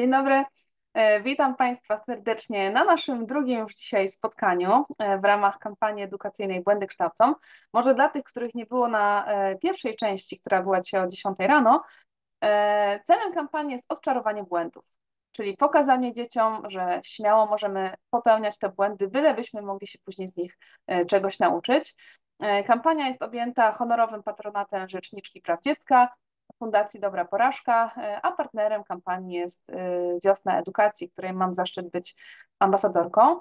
Dzień dobry. E, witam Państwa serdecznie na naszym drugim już dzisiaj spotkaniu e, w ramach kampanii edukacyjnej Błędy Kształcą. Może dla tych, których nie było na e, pierwszej części, która była dzisiaj o 10 rano, celem kampanii jest odczarowanie błędów, czyli pokazanie dzieciom, że śmiało możemy popełniać te błędy, bylebyśmy mogli się później z nich czegoś nauczyć. Kampania jest objęta honorowym patronatem Rzeczniczki Praw Dziecka, Fundacji Dobra Porażka, e, a partnerem kampanii jest e, Wiosna Edukacji, której mam zaszczyt być ambasadorką.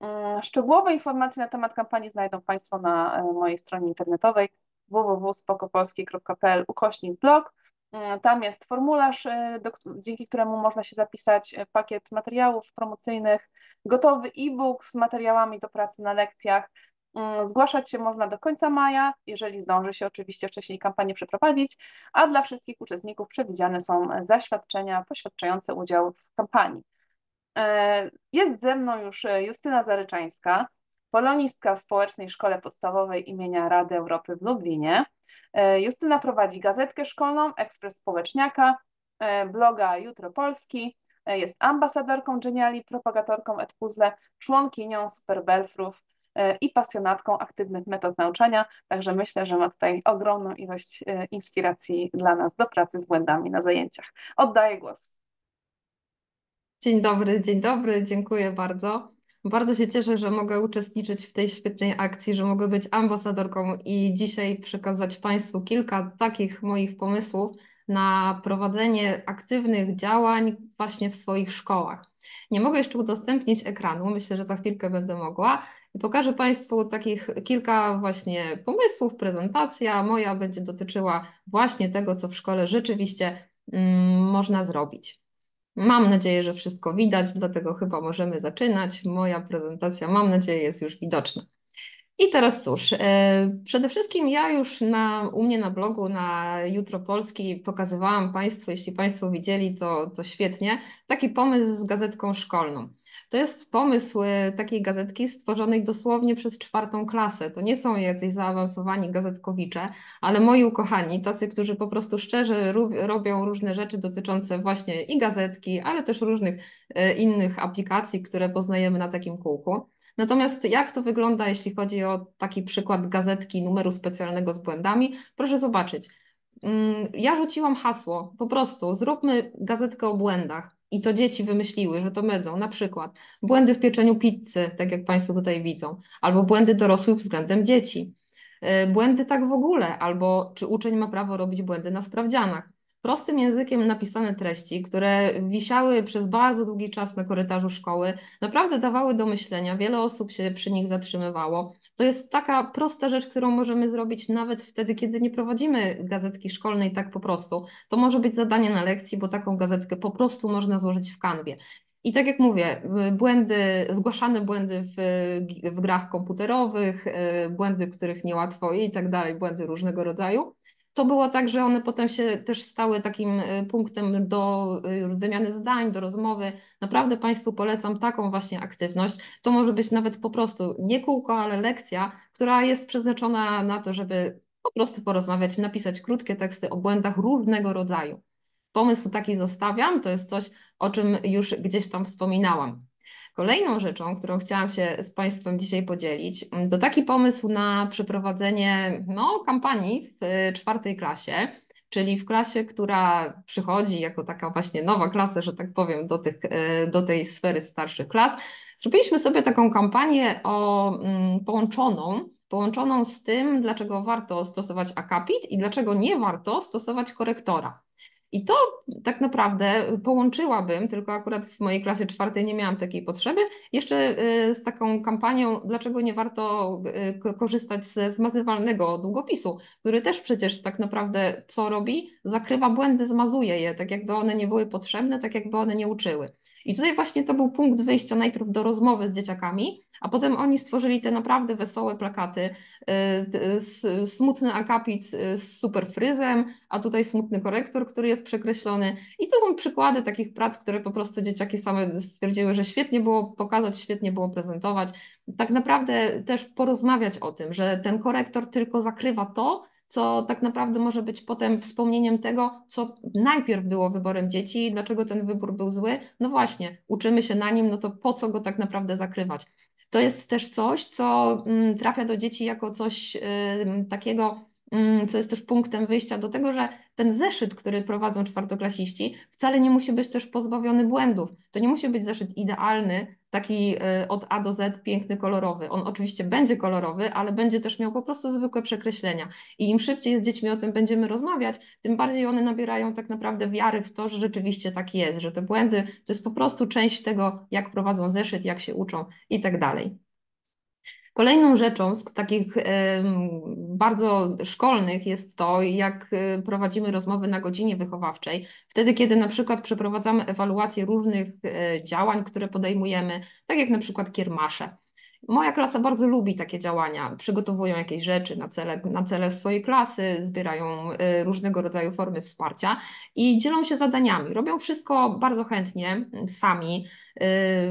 Mm, szczegółowe informacje na temat kampanii znajdą Państwo na e, mojej stronie internetowej www.spokopolskie.pl ukośnik blog. Mm, tam jest formularz, do, dzięki któremu można się zapisać, pakiet materiałów promocyjnych, gotowy e-book z materiałami do pracy na lekcjach, Mm, zgłaszać się można do końca maja, jeżeli zdąży się oczywiście wcześniej kampanię przeprowadzić, a dla wszystkich uczestników przewidziane są e, zaświadczenia poświadczające udział w kampanii. E, jest ze mną już e, Justyna Zaryczańska, polonistka w Społecznej Szkole Podstawowej imienia Rady Europy w Lublinie. Justyna prowadzi gazetkę szkolną Ekspres Społeczniaka, bloga Jutro Polski, jest ambasadorką Geniali, propagatorką Edpuzzle, członkinią Superbelfrów, E, i pasjonatką aktywnych metod nauczania, także myślę, że ma tutaj ogromną ilość e, inspiracji dla nas do pracy z błędami na zajęciach. Oddaję głos. Dzień dobry, dzień dobry, dziękuję bardzo. Bardzo się cieszę, że mogę uczestniczyć w tej świetnej akcji, że mogę być ambasadorką i dzisiaj przekazać Państwu kilka takich moich pomysłów na prowadzenie aktywnych działań właśnie w swoich szkołach. Nie mogę jeszcze udostępnić ekranu, myślę, że za chwilkę będę mogła. Pokażę Państwu takich kilka właśnie pomysłów, prezentacja moja będzie dotyczyła właśnie tego, co w szkole rzeczywiście mm, można zrobić. Mam nadzieję, że wszystko widać, dlatego chyba możemy zaczynać. Moja prezentacja, mam nadzieję, jest już widoczna. I teraz cóż, e, przede wszystkim ja już na, u mnie na blogu na Jutro Polski pokazywałam Państwu, jeśli Państwo widzieli, to, to świetnie, taki pomysł z gazetką szkolną. To jest pomysł e, takiej gazetki stworzonej dosłownie przez czwartą klasę. To nie są jacyś zaawansowani gazetkowicze, ale moi ukochani, tacy, którzy po prostu szczerze robią różne rzeczy dotyczące właśnie i gazetki, ale też różnych e, innych aplikacji, które poznajemy na takim kółku. Natomiast jak to wygląda, jeśli chodzi o taki przykład gazetki numeru specjalnego z błędami, proszę zobaczyć. Mm, ja rzuciłam hasło, po prostu zróbmy gazetkę o błędach i to dzieci wymyśliły, że to będą na przykład błędy w pieczeniu pizzy, tak jak Państwo tutaj widzą, albo błędy dorosłych względem dzieci, e, błędy tak w ogóle, albo czy uczeń ma prawo robić błędy na sprawdzianach prostym językiem napisane treści, które wisiały przez bardzo długi czas na korytarzu szkoły, naprawdę dawały do myślenia, wiele osób się przy nich zatrzymywało. To jest taka prosta rzecz, którą możemy zrobić nawet wtedy, kiedy nie prowadzimy gazetki szkolnej tak po prostu. To może być zadanie na lekcji, bo taką gazetkę po prostu można złożyć w kanwie. I tak jak mówię, błędy, zgłaszane błędy w, w grach komputerowych, y, błędy, których niełatwo i tak dalej, błędy różnego rodzaju to było tak, że one potem się też stały takim y, punktem do y, wymiany zdań, do rozmowy. Naprawdę Państwu polecam taką właśnie aktywność. To może być nawet po prostu nie kółko, ale lekcja, która jest przeznaczona na to, żeby po prostu porozmawiać, napisać krótkie teksty o błędach różnego rodzaju. Pomysł taki zostawiam, to jest coś, o czym już gdzieś tam wspominałam. Kolejną rzeczą, którą chciałam się z Państwem dzisiaj podzielić, mm, to taki pomysł na przeprowadzenie no, kampanii w y, czwartej klasie czyli w klasie, która przychodzi jako taka właśnie nowa klasa, że tak powiem, do, tych, y, do tej sfery starszych klas, zrobiliśmy sobie taką kampanię o, mm, połączoną, połączoną z tym, dlaczego warto stosować akapit i dlaczego nie warto stosować korektora. I to tak naprawdę połączyłabym, tylko akurat w mojej klasie czwartej nie miałam takiej potrzeby, jeszcze y, z taką kampanią, dlaczego nie warto y, korzystać ze zmazywalnego długopisu, który też przecież tak naprawdę co robi? Zakrywa błędy, zmazuje je, tak jakby one nie były potrzebne, tak jakby one nie uczyły. I tutaj właśnie to był punkt wyjścia najpierw do rozmowy z dzieciakami, a potem oni stworzyli te naprawdę wesołe plakaty, y, smutny akapit y, z super fryzem, a tutaj smutny korektor, który jest przekreślony. I to są przykłady takich prac, które po prostu dzieciaki same stwierdziły, że świetnie było pokazać, świetnie było prezentować. Tak naprawdę też porozmawiać o tym, że ten korektor tylko zakrywa to, co tak naprawdę może być potem wspomnieniem tego, co najpierw było wyborem dzieci, dlaczego ten wybór był zły. No właśnie, uczymy się na nim, no to po co go tak naprawdę zakrywać? To jest też coś, co mm, trafia do dzieci jako coś takiego Mm, co jest też punktem wyjścia do tego, że ten zeszyt, który prowadzą czwartoklasiści, wcale nie musi być też pozbawiony błędów. To nie musi być zeszyt idealny, taki y, od A do Z piękny, kolorowy. On oczywiście będzie kolorowy, ale będzie też miał po prostu zwykłe przekreślenia. I im szybciej z dziećmi o tym będziemy rozmawiać, tym bardziej one nabierają tak naprawdę wiary w to, że rzeczywiście tak jest, że te błędy to jest po prostu część tego, jak prowadzą zeszyt, jak się uczą i tak dalej. Kolejną rzeczą z takich bardzo szkolnych jest to, jak y, prowadzimy rozmowy na godzinie wychowawczej. Wtedy, kiedy na przykład przeprowadzamy ewaluację różnych e, działań, które podejmujemy, tak jak na przykład kiermasze. Moja klasa bardzo lubi takie działania. Przygotowują jakieś rzeczy na cele, na cele swojej klasy, zbierają y, różnego rodzaju formy wsparcia i dzielą się zadaniami. Robią wszystko bardzo chętnie mm, sami,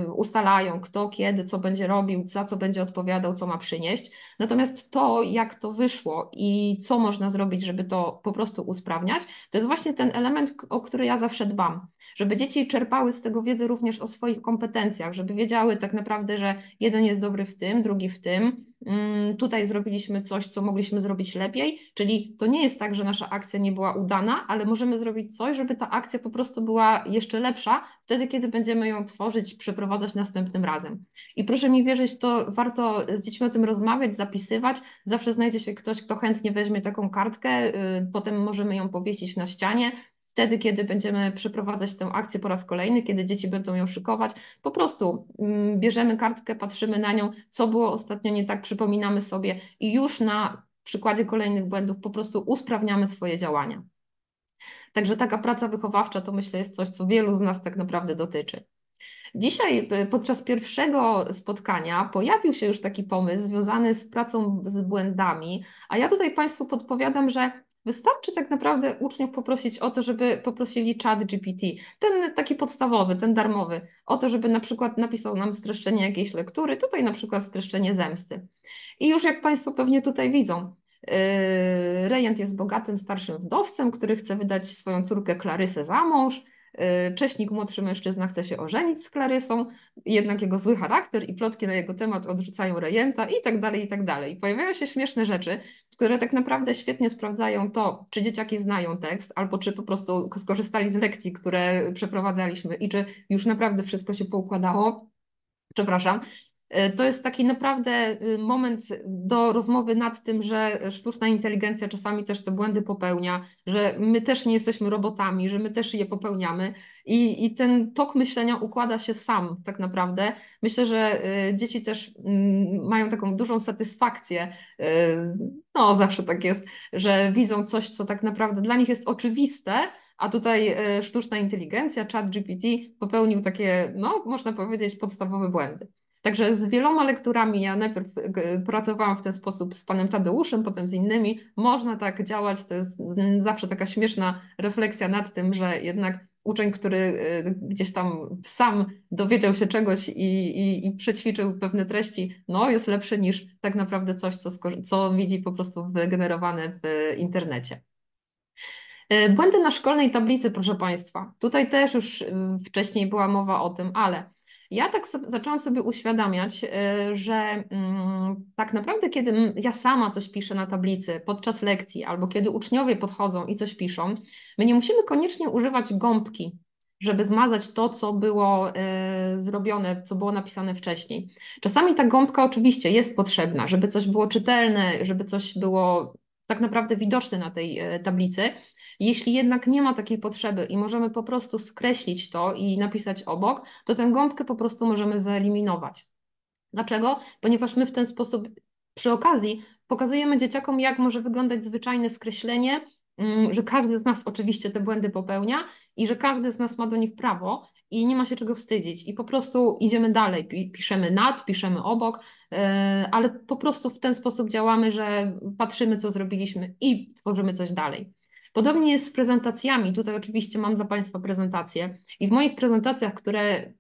y, ustalają kto, kiedy, co będzie robił, za co będzie odpowiadał, co ma przynieść. Natomiast to, jak to wyszło i co można zrobić, żeby to po prostu usprawniać, to jest właśnie ten element, o który ja zawsze dbam żeby dzieci czerpały z tego wiedzę również o swoich kompetencjach, żeby wiedziały tak naprawdę, że jeden jest dobry w tym, drugi w tym, mm, tutaj zrobiliśmy coś, co mogliśmy zrobić lepiej, czyli to nie jest tak, że nasza akcja nie była udana, ale możemy zrobić coś, żeby ta akcja po prostu była jeszcze lepsza wtedy, kiedy będziemy ją tworzyć, przeprowadzać następnym razem. I proszę mi wierzyć, to warto z dziećmi o tym rozmawiać, zapisywać. Zawsze znajdzie się ktoś, kto chętnie weźmie taką kartkę, y, potem możemy ją powiesić na ścianie, wtedy, kiedy będziemy przeprowadzać tę akcję po raz kolejny, kiedy dzieci będą ją szykować, po prostu mm, bierzemy kartkę, patrzymy na nią, co było ostatnio nie tak, przypominamy sobie i już na przykładzie kolejnych błędów po prostu usprawniamy swoje działania. Także taka praca wychowawcza to myślę jest coś, co wielu z nas tak naprawdę dotyczy. Dzisiaj y, podczas pierwszego spotkania pojawił się już taki pomysł związany z pracą z błędami, a ja tutaj Państwu podpowiadam, że Wystarczy tak naprawdę uczniów poprosić o to, żeby poprosili chat GPT, ten taki podstawowy, ten darmowy, o to, żeby na przykład napisał nam streszczenie jakiejś lektury, tutaj na przykład streszczenie zemsty. I już jak Państwo pewnie tutaj widzą, yy, Rejent jest bogatym, starszym wdowcem, który chce wydać swoją córkę Klarysę za mąż Y, cześnik, młodszy mężczyzna, chce się ożenić z Klarysą, jednak jego zły charakter i plotki na jego temat odrzucają rejenta i tak dalej, i tak dalej. Pojawiają się śmieszne rzeczy, które tak naprawdę świetnie sprawdzają to, czy dzieciaki znają tekst, albo czy po prostu skorzystali z lekcji, które przeprowadzaliśmy i czy już naprawdę wszystko się poukładało. Przepraszam, E, to jest taki naprawdę y, moment do rozmowy nad tym, że sztuczna inteligencja czasami też te błędy popełnia, że my też nie jesteśmy robotami, że my też je popełniamy i, i ten tok myślenia układa się sam tak naprawdę. Myślę, że y, dzieci też mm, mają taką dużą satysfakcję, y, no zawsze tak jest, że widzą coś, co tak naprawdę dla nich jest oczywiste, a tutaj sztuczna inteligencja, chat GPT popełnił takie, no można powiedzieć, podstawowe błędy. Także z wieloma lekturami, ja najpierw e, pracowałam w ten sposób z panem Tadeuszem, potem z innymi, można tak działać, to jest zawsze taka śmieszna refleksja nad tym, że jednak uczeń, który e, gdzieś tam sam dowiedział się czegoś i, i, i przećwiczył pewne treści, no jest lepszy niż tak naprawdę coś, co, co widzi po prostu wygenerowane w internecie. E, błędy na szkolnej tablicy, proszę Państwa. Tutaj też już wcześniej była mowa o tym, ale ja tak so, zaczęłam sobie uświadamiać, y, że mm, tak naprawdę, kiedy ja sama coś piszę na tablicy podczas lekcji, albo kiedy uczniowie podchodzą i coś piszą, my nie musimy koniecznie używać gąbki, żeby zmazać to, co było y, zrobione, co było napisane wcześniej. Czasami ta gąbka oczywiście jest potrzebna, żeby coś było czytelne, żeby coś było tak naprawdę widoczny na tej e, tablicy. Jeśli jednak nie ma takiej potrzeby i możemy po prostu skreślić to i napisać obok, to tę gąbkę po prostu możemy wyeliminować. Dlaczego? Ponieważ my w ten sposób przy okazji pokazujemy dzieciakom, jak może wyglądać zwyczajne skreślenie Mm, że każdy z nas oczywiście te błędy popełnia i że każdy z nas ma do nich prawo i nie ma się czego wstydzić. I po prostu idziemy dalej, piszemy nad, piszemy obok, e, ale po prostu w ten sposób działamy, że patrzymy, co zrobiliśmy i tworzymy coś dalej. Podobnie jest z prezentacjami. Tutaj oczywiście mam dla Państwa prezentacje i w moich prezentacjach, które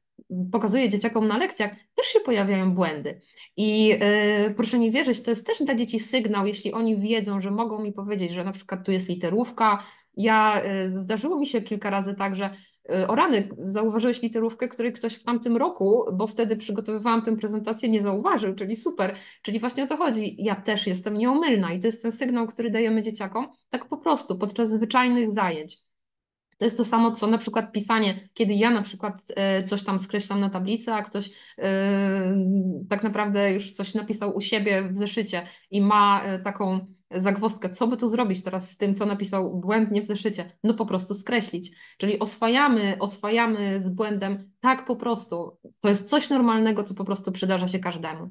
Pokazuje dzieciakom na lekcjach, też się pojawiają błędy. I yy, proszę mi wierzyć, to jest też dla dzieci sygnał, jeśli oni wiedzą, że mogą mi powiedzieć, że na przykład tu jest literówka. Ja yy, zdarzyło mi się kilka razy tak, że y, o rany, zauważyłeś literówkę, której ktoś w tamtym roku, bo wtedy przygotowywałam tę prezentację, nie zauważył, czyli super. Czyli właśnie o to chodzi. Ja też jestem nieomylna i to jest ten sygnał, który dajemy dzieciakom tak po prostu podczas zwyczajnych zajęć. To jest to samo, co na przykład pisanie, kiedy ja na przykład e, coś tam skreślam na tablicy, a ktoś e, tak naprawdę już coś napisał u siebie w zeszycie i ma e, taką zagwostkę, co by tu zrobić teraz z tym, co napisał błędnie w zeszycie? No po prostu skreślić. Czyli oswajamy, oswajamy z błędem tak po prostu. To jest coś normalnego, co po prostu przydarza się każdemu.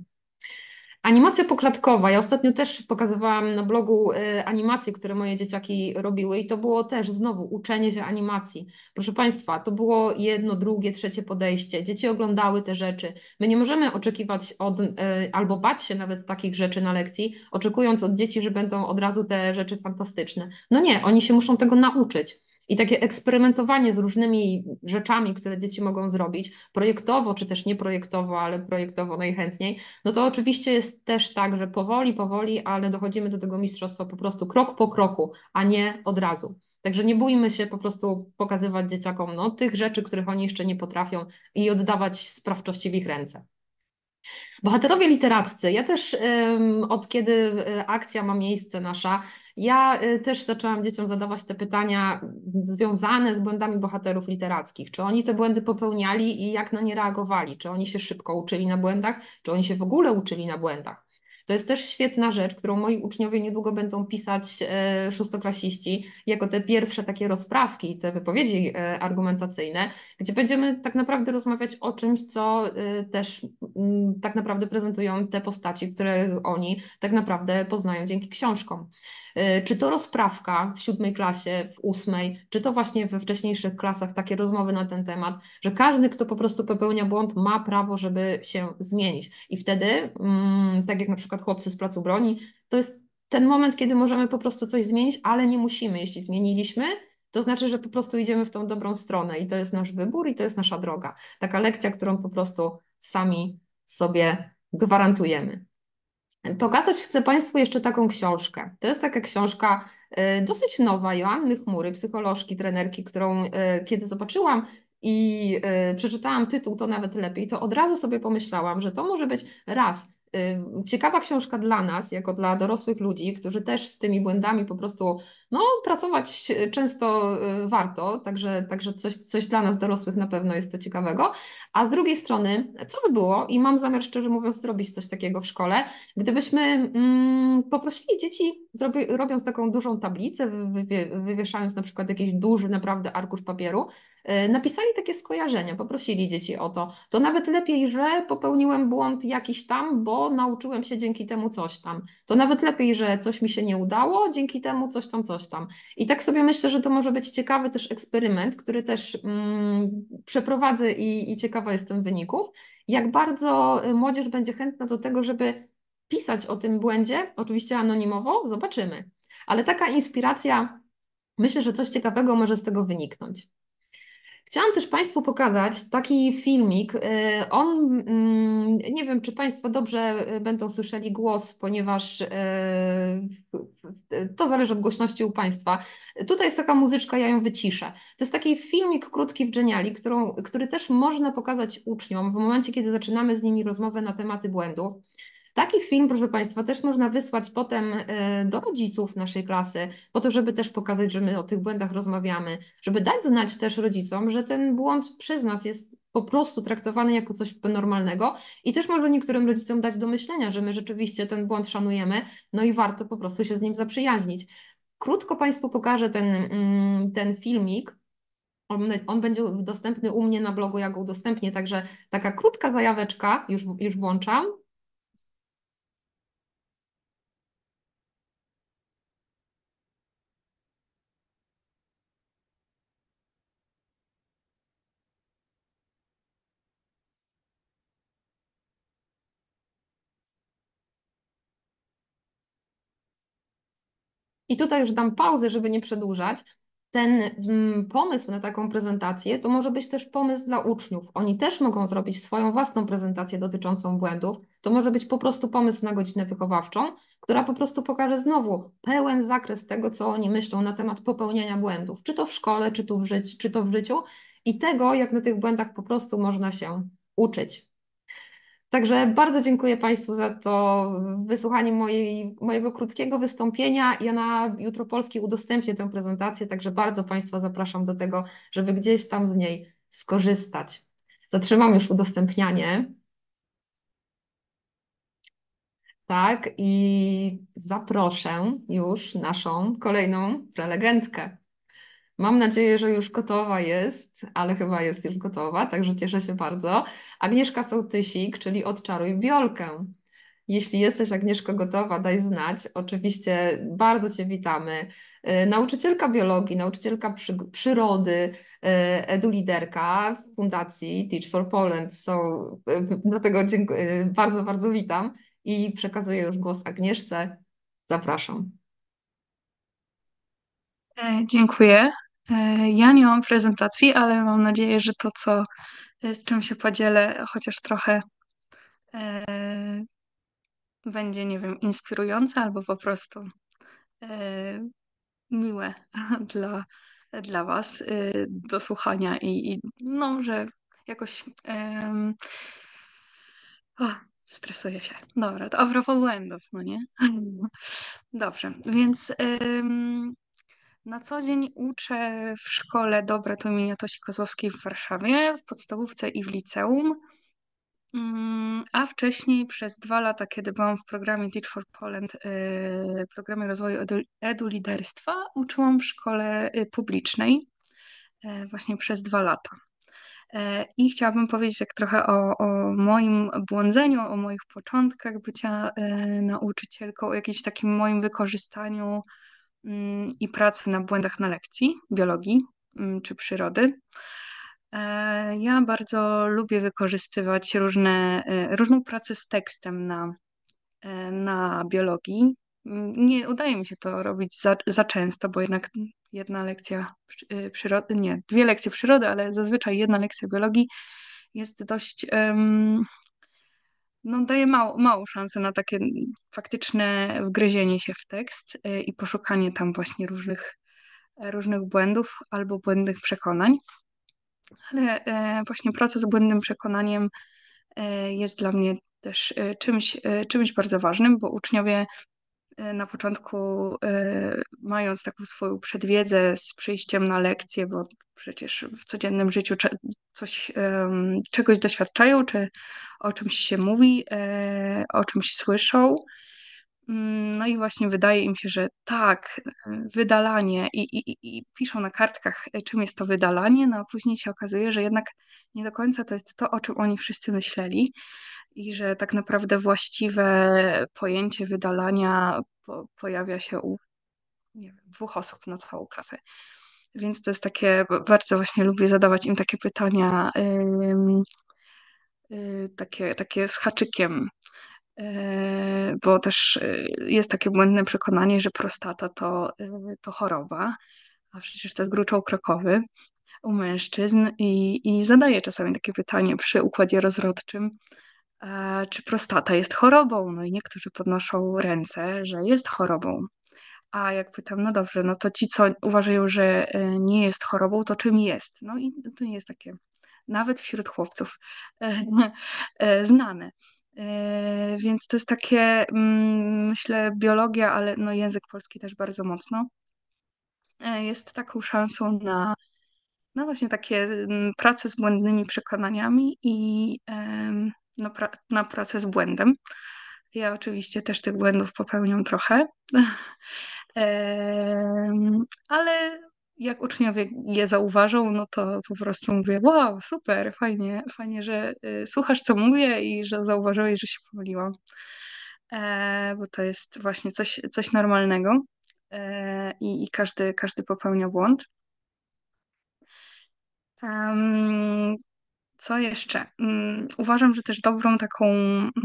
Animacja poklatkowa. Ja ostatnio też pokazywałam na blogu y, animacje, które moje dzieciaki robiły, i to było też znowu uczenie się animacji. Proszę Państwa, to było jedno, drugie, trzecie podejście. Dzieci oglądały te rzeczy. My nie możemy oczekiwać od, y, albo bać się nawet takich rzeczy na lekcji, oczekując od dzieci, że będą od razu te rzeczy fantastyczne. No nie, oni się muszą tego nauczyć. I takie eksperymentowanie z różnymi rzeczami, które dzieci mogą zrobić, projektowo czy też nie projektowo, ale projektowo najchętniej, no to oczywiście jest też tak, że powoli, powoli, ale dochodzimy do tego mistrzostwa po prostu krok po kroku, a nie od razu. Także nie bójmy się po prostu pokazywać dzieciakom no, tych rzeczy, których oni jeszcze nie potrafią i oddawać sprawczości w ich ręce. Bohaterowie literaccy. Ja też um, od kiedy e, akcja ma miejsce nasza, ja y, też zaczęłam dzieciom zadawać te pytania związane z błędami bohaterów literackich. Czy oni te błędy popełniali i jak na nie reagowali? Czy oni się szybko uczyli na błędach? Czy oni się w ogóle uczyli na błędach? To jest też świetna rzecz, którą moi uczniowie niedługo będą pisać e, szóstoklasiści, jako te pierwsze takie rozprawki, te wypowiedzi e, argumentacyjne, gdzie będziemy tak naprawdę rozmawiać o czymś, co e, też m, mm, tak naprawdę prezentują te postaci, które oni tak naprawdę poznają dzięki książkom. Y, czy to rozprawka w siódmej klasie, w ósmej, czy to właśnie we wcześniejszych klasach takie rozmowy na ten temat, że każdy, kto po prostu popełnia błąd, ma prawo, żeby się zmienić. I wtedy, mm, tak jak na przykład chłopcy z placu broni, to jest ten moment, kiedy możemy po prostu coś zmienić, ale nie musimy. Jeśli zmieniliśmy, to znaczy, że po prostu idziemy w tą dobrą stronę i to jest nasz wybór i to jest nasza droga. Taka lekcja, którą po prostu sami sobie gwarantujemy. Pokazać chcę Państwu jeszcze taką książkę. To jest taka książka y, dosyć nowa Joanny Chmury, psycholożki, trenerki, którą y, kiedy zobaczyłam i y, przeczytałam tytuł, to nawet lepiej, to od razu sobie pomyślałam, że to może być raz ciekawa książka dla nas, jako dla dorosłych ludzi, którzy też z tymi błędami po prostu no, pracować często y, warto, także, także coś, coś dla nas dorosłych na pewno jest to ciekawego. A z drugiej strony, co by było, i mam zamiar szczerze mówiąc zrobić coś takiego w szkole, gdybyśmy mm, poprosili dzieci, zrobi, robiąc taką dużą tablicę, wywieszając na przykład jakiś duży naprawdę arkusz papieru, Y, napisali takie skojarzenia, poprosili dzieci o to. To nawet lepiej, że popełniłem błąd jakiś tam, bo nauczyłem się dzięki temu coś tam. To nawet lepiej, że coś mi się nie udało, dzięki temu coś tam, coś tam. I tak sobie myślę, że to może być ciekawy też eksperyment, który też mm, przeprowadzę i, i ciekawa jestem wyników. Jak bardzo y, młodzież będzie chętna do tego, żeby pisać o tym błędzie, oczywiście anonimowo, zobaczymy. Ale taka inspiracja, myślę, że coś ciekawego może z tego wyniknąć. Chciałam też Państwu pokazać taki filmik. Y, on, mm, nie wiem, czy Państwo dobrze y, będą słyszeli głos, ponieważ y, to zależy od głośności u Państwa. Tutaj jest taka muzyczka, ja ją wyciszę. To jest taki filmik krótki w Geniali, którą, który też można pokazać uczniom w momencie, kiedy zaczynamy z nimi rozmowę na tematy błędów. Taki film, proszę Państwa, też można wysłać potem e, do rodziców naszej klasy, po to, żeby też pokazać, że my o tych błędach rozmawiamy, żeby dać znać też rodzicom, że ten błąd przez nas jest po prostu traktowany jako coś normalnego i też może niektórym rodzicom dać do myślenia, że my rzeczywiście ten błąd szanujemy, no i warto po prostu się z nim zaprzyjaźnić. Krótko Państwu pokażę ten, mm, ten filmik. On, on, będzie dostępny u mnie na blogu, ja go udostępnię, także taka krótka zajaweczka, już, już włączam. I tutaj już dam pauzę, żeby nie przedłużać. Ten mm, pomysł na taką prezentację to może być też pomysł dla uczniów. Oni też mogą zrobić swoją własną prezentację dotyczącą błędów. To może być po prostu pomysł na godzinę wychowawczą, która po prostu pokaże znowu pełen zakres tego, co oni myślą na temat popełniania błędów, czy to w szkole, czy, tu w życiu, czy to w życiu, i tego, jak na tych błędach po prostu można się uczyć. Także bardzo dziękuję Państwu za to wysłuchanie mojej, mojego krótkiego wystąpienia. Ja na Jutro Polski udostępnię tę prezentację, także bardzo Państwa zapraszam do tego, żeby gdzieś tam z niej skorzystać. Zatrzymam już udostępnianie. Tak, i zaproszę już naszą kolejną prelegentkę. Mam nadzieję, że już gotowa jest, ale chyba jest już gotowa, także cieszę się bardzo. Agnieszka Sołtysik, czyli Odczaruj Biolkę. Jeśli jesteś, Agnieszko, gotowa, daj znać. Oczywiście bardzo Cię witamy. E, nauczycielka biologii, nauczycielka przy, przyrody, e, eduliderka w Fundacji Teach for Poland. So, e, dlatego dziękuję, bardzo, bardzo witam i przekazuję już głos Agnieszce. Zapraszam. Dziękuję. E, ja nie mam prezentacji, ale mam nadzieję, że to, co, e, z czym się podzielę, chociaż trochę e, będzie, nie wiem, inspirujące albo po prostu e, miłe dla, dla Was e, do słuchania i, i, no, że jakoś. O, stresuję się. Dobra, to a propos błędów, no nie? Dobrze, więc na co dzień uczę w szkole Dobre to imienia Tosi Kozłowskiej w Warszawie, w podstawówce i w liceum. Mm, a wcześniej przez dwa lata, kiedy byłam w programie Teach for Poland, y, programie rozwoju edu, edu liderstwa, uczyłam w szkole y, publicznej y, właśnie przez dwa lata. I chciałabym powiedzieć tak trochę o, o, moim błądzeniu, o moich początkach bycia nauczycielką, o jakimś takim moim wykorzystaniu Mm, i pracy na błędach na lekcji biologii mm, czy przyrody. E, ja bardzo lubię wykorzystywać różne, e, różną pracę z tekstem na, e, na biologii. Mm, nie udaje mi się to robić za, za często, bo jednak jedna lekcja przyrody, nie, dwie lekcje przyrody, ale zazwyczaj jedna lekcja biologii jest dość um, no, daje mało, mało szansę na takie faktyczne wgryzienie się w tekst y, i poszukanie tam właśnie różnych, różnych błędów albo błędnych przekonań. Ale e, właśnie proces błędnym przekonaniem e, jest dla mnie też e, czymś, czymś bardzo ważnym, bo uczniowie E, na początku, e, mając taką swoją przedwiedzę z przyjściem na lekcję, bo przecież w codziennym życiu coś, czegoś doświadczają, czy o czymś się mówi, e, o czymś słyszą. Mm, no i właśnie wydaje im się, że tak, wydalanie i, i, i piszą na kartkach, czym jest to wydalanie, no a później się okazuje, że jednak nie do końca to jest to, o czym oni wszyscy myśleli i że tak naprawdę właściwe pojęcie wydalania po, pojawia się u wiem, dwóch osób na całą klasę. Więc to jest takie, bardzo właśnie lubię zadawać im takie pytania, yy, yy, takie, takie z haczykiem, e, bo też y, jest takie błędne przekonanie, że prostata to, y, to choroba, a przecież to jest gruczoł krokowy u mężczyzn i, i zadaję czasami takie pytanie przy układzie rozrodczym, czy prostata jest chorobą. No i niektórzy podnoszą ręce, że jest chorobą. A jak pytam, no dobrze, no to ci, co uważają, że y, nie jest chorobą, to czym jest? No i to nie jest takie, nawet wśród chłopców, e, znane. E, więc to jest takie, mm, myślę, biologia, ale no język polski też bardzo mocno. E, jest taką szansą na, na właśnie takie mm, prace z błędnymi przekonaniami i na, pra na pracę z błędem. Ja oczywiście też tych błędów popełniam trochę, ale jak uczniowie je zauważą, no to po prostu mówię, wow, super, fajnie, fajnie, że y, słuchasz, co mówię i że zauważyłeś, że się pomyliłam. E, bo to jest właśnie coś, coś normalnego e, i, i każdy, każdy popełnia błąd. Co jeszcze? Mm, uważam, że też dobrą taką,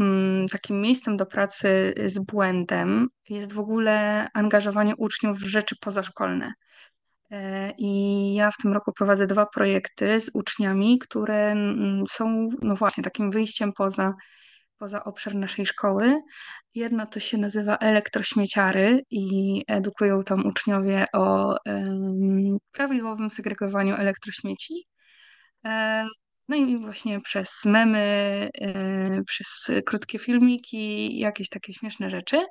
mm, takim miejscem do pracy z błędem jest w ogóle angażowanie uczniów w rzeczy pozaszkolne. E, I ja w tym roku prowadzę dwa projekty z uczniami, które mm, są no właśnie takim wyjściem poza, poza obszar naszej szkoły. Jedna to się nazywa elektrośmieciary i edukują tam uczniowie o um, prawidłowym segregowaniu elektrośmieci. E, no i właśnie przez memy, e, przez krótkie filmiki, jakieś takie śmieszne rzeczy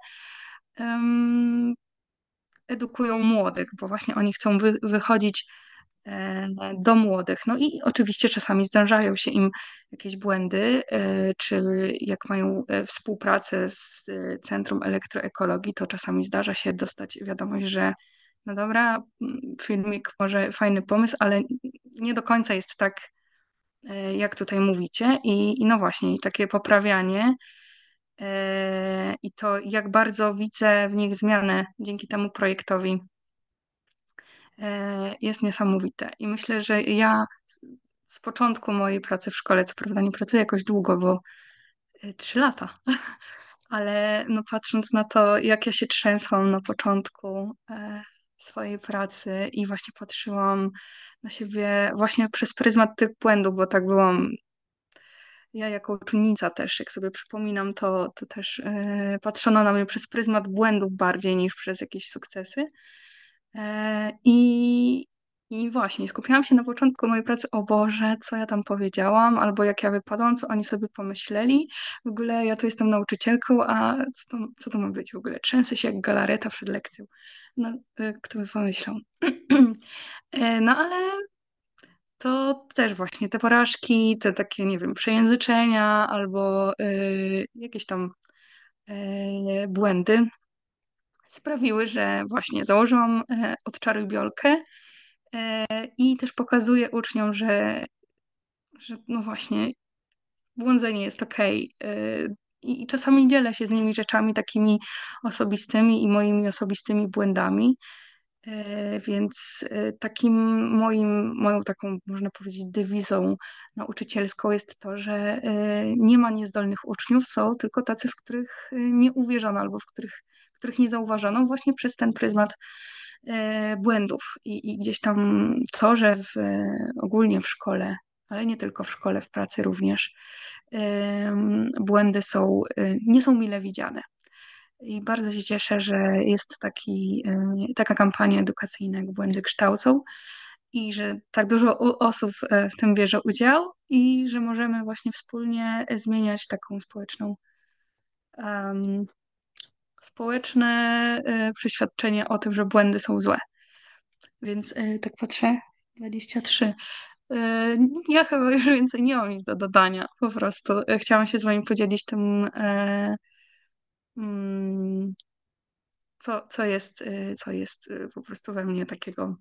edukują młodych, bo właśnie oni chcą wy, wychodzić e, do młodych. No i oczywiście czasami zdarzają się im jakieś błędy, e, czy jak mają współpracę z Centrum Elektroekologii, to czasami zdarza się dostać wiadomość, że no dobra, mm, filmik może fajny pomysł, ale nie do końca jest tak E, jak tutaj mówicie. I, i no właśnie, i takie poprawianie e, i to, jak bardzo widzę w nich zmianę dzięki temu projektowi, e, jest niesamowite. I myślę, że ja z początku mojej pracy w szkole, co prawda nie pracuję jakoś długo, bo trzy lata, ale no patrząc na to, jak ja się trzęsłam na początku, swojej pracy i właśnie patrzyłam na siebie właśnie przez pryzmat tych błędów, bo tak byłam ja jako uczennica też, jak sobie przypominam, to, to też e, patrzono na mnie przez pryzmat błędów bardziej niż przez jakieś sukcesy. E, I i właśnie, skupiałam się na początku mojej pracy, o Boże, co ja tam powiedziałam, albo jak ja wypadłam, co oni sobie pomyśleli. W ogóle ja tu jestem nauczycielką, a co to, co to ma być w ogóle? Trzęsę się jak galareta przed lekcją. No, y, kto by pomyślał. Y, no ale to też właśnie te porażki, te takie, nie wiem, przejęzyczenia albo yy, jakieś tam yy, błędy sprawiły, że właśnie założyłam y, odczaruj biolkę E, i też pokazuje uczniom, że, że no właśnie, błądzenie jest okej. Okay. E, I czasami dzielę się z nimi rzeczami takimi osobistymi i moimi osobistymi błędami. E, więc takim moim, moją taką, można powiedzieć, dywizą nauczycielską jest to, że nie ma niezdolnych uczniów, są tylko tacy, w których nie uwierzono albo w których, których nie zauważono właśnie przez ten pryzmat E, błędów i, i gdzieś tam to, że w, e, ogólnie w szkole, ale nie tylko w szkole, w pracy również, błędy są, e, nie są mile widziane. I bardzo się cieszę, że jest taki, taka kampania edukacyjna jak Błędy Kształcą i że tak dużo osób w tym bierze udział i że możemy właśnie wspólnie zmieniać taką społeczną um, społeczne y, przeświadczenie o tym, że błędy są złe. Więc y, tak patrzę, 23. Y, ja chyba już więcej nie mam nic do dodania. Po prostu chciałam się z Wami podzielić tym, mm, co, co, jest, co jest po prostu we mnie takiego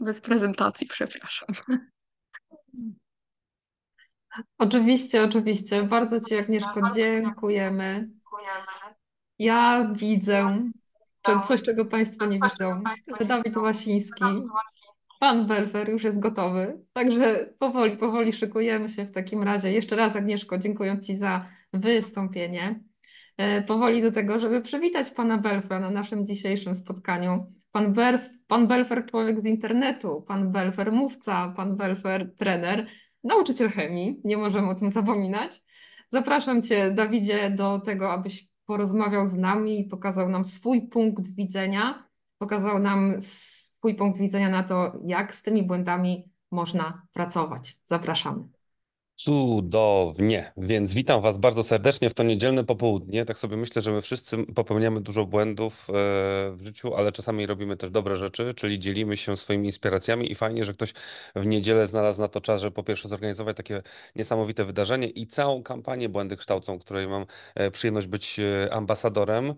bez prezentacji, przepraszam. Oczywiście, oczywiście. Bardzo Ci, Agnieszko, dziękujemy. Dziękujemy. Ja widzę coś, czego Państwo nie widzą, że Dawid Łasiński, Pan Belfer już jest gotowy. Także powoli, powoli szykujemy się w takim razie. Jeszcze raz, Agnieszko, dziękuję Ci za wystąpienie. E, powoli do tego, żeby przywitać Pana Belfra na naszym dzisiejszym spotkaniu. Pan, Berf, pan Belfer człowiek z internetu, Pan Belfer mówca, Pan Belfer trener nauczyciel chemii, nie możemy o tym zapominać. Zapraszam Cię, Dawidzie, do tego, abyś porozmawiał z nami i pokazał nam swój punkt widzenia, pokazał nam swój punkt widzenia na to, jak z tymi błędami można pracować. Zapraszamy. Cudownie, więc witam Was bardzo serdecznie w to niedzielne popołudnie. Tak sobie myślę, że my wszyscy popełniamy dużo błędów e, w życiu, ale czasami robimy też dobre rzeczy, czyli dzielimy się swoimi inspiracjami i fajnie, że ktoś w niedzielę znalazł na to czas, żeby po pierwsze zorganizować takie niesamowite wydarzenie i całą kampanię Błędy Kształcą, której mam e, przyjemność być e, ambasadorem,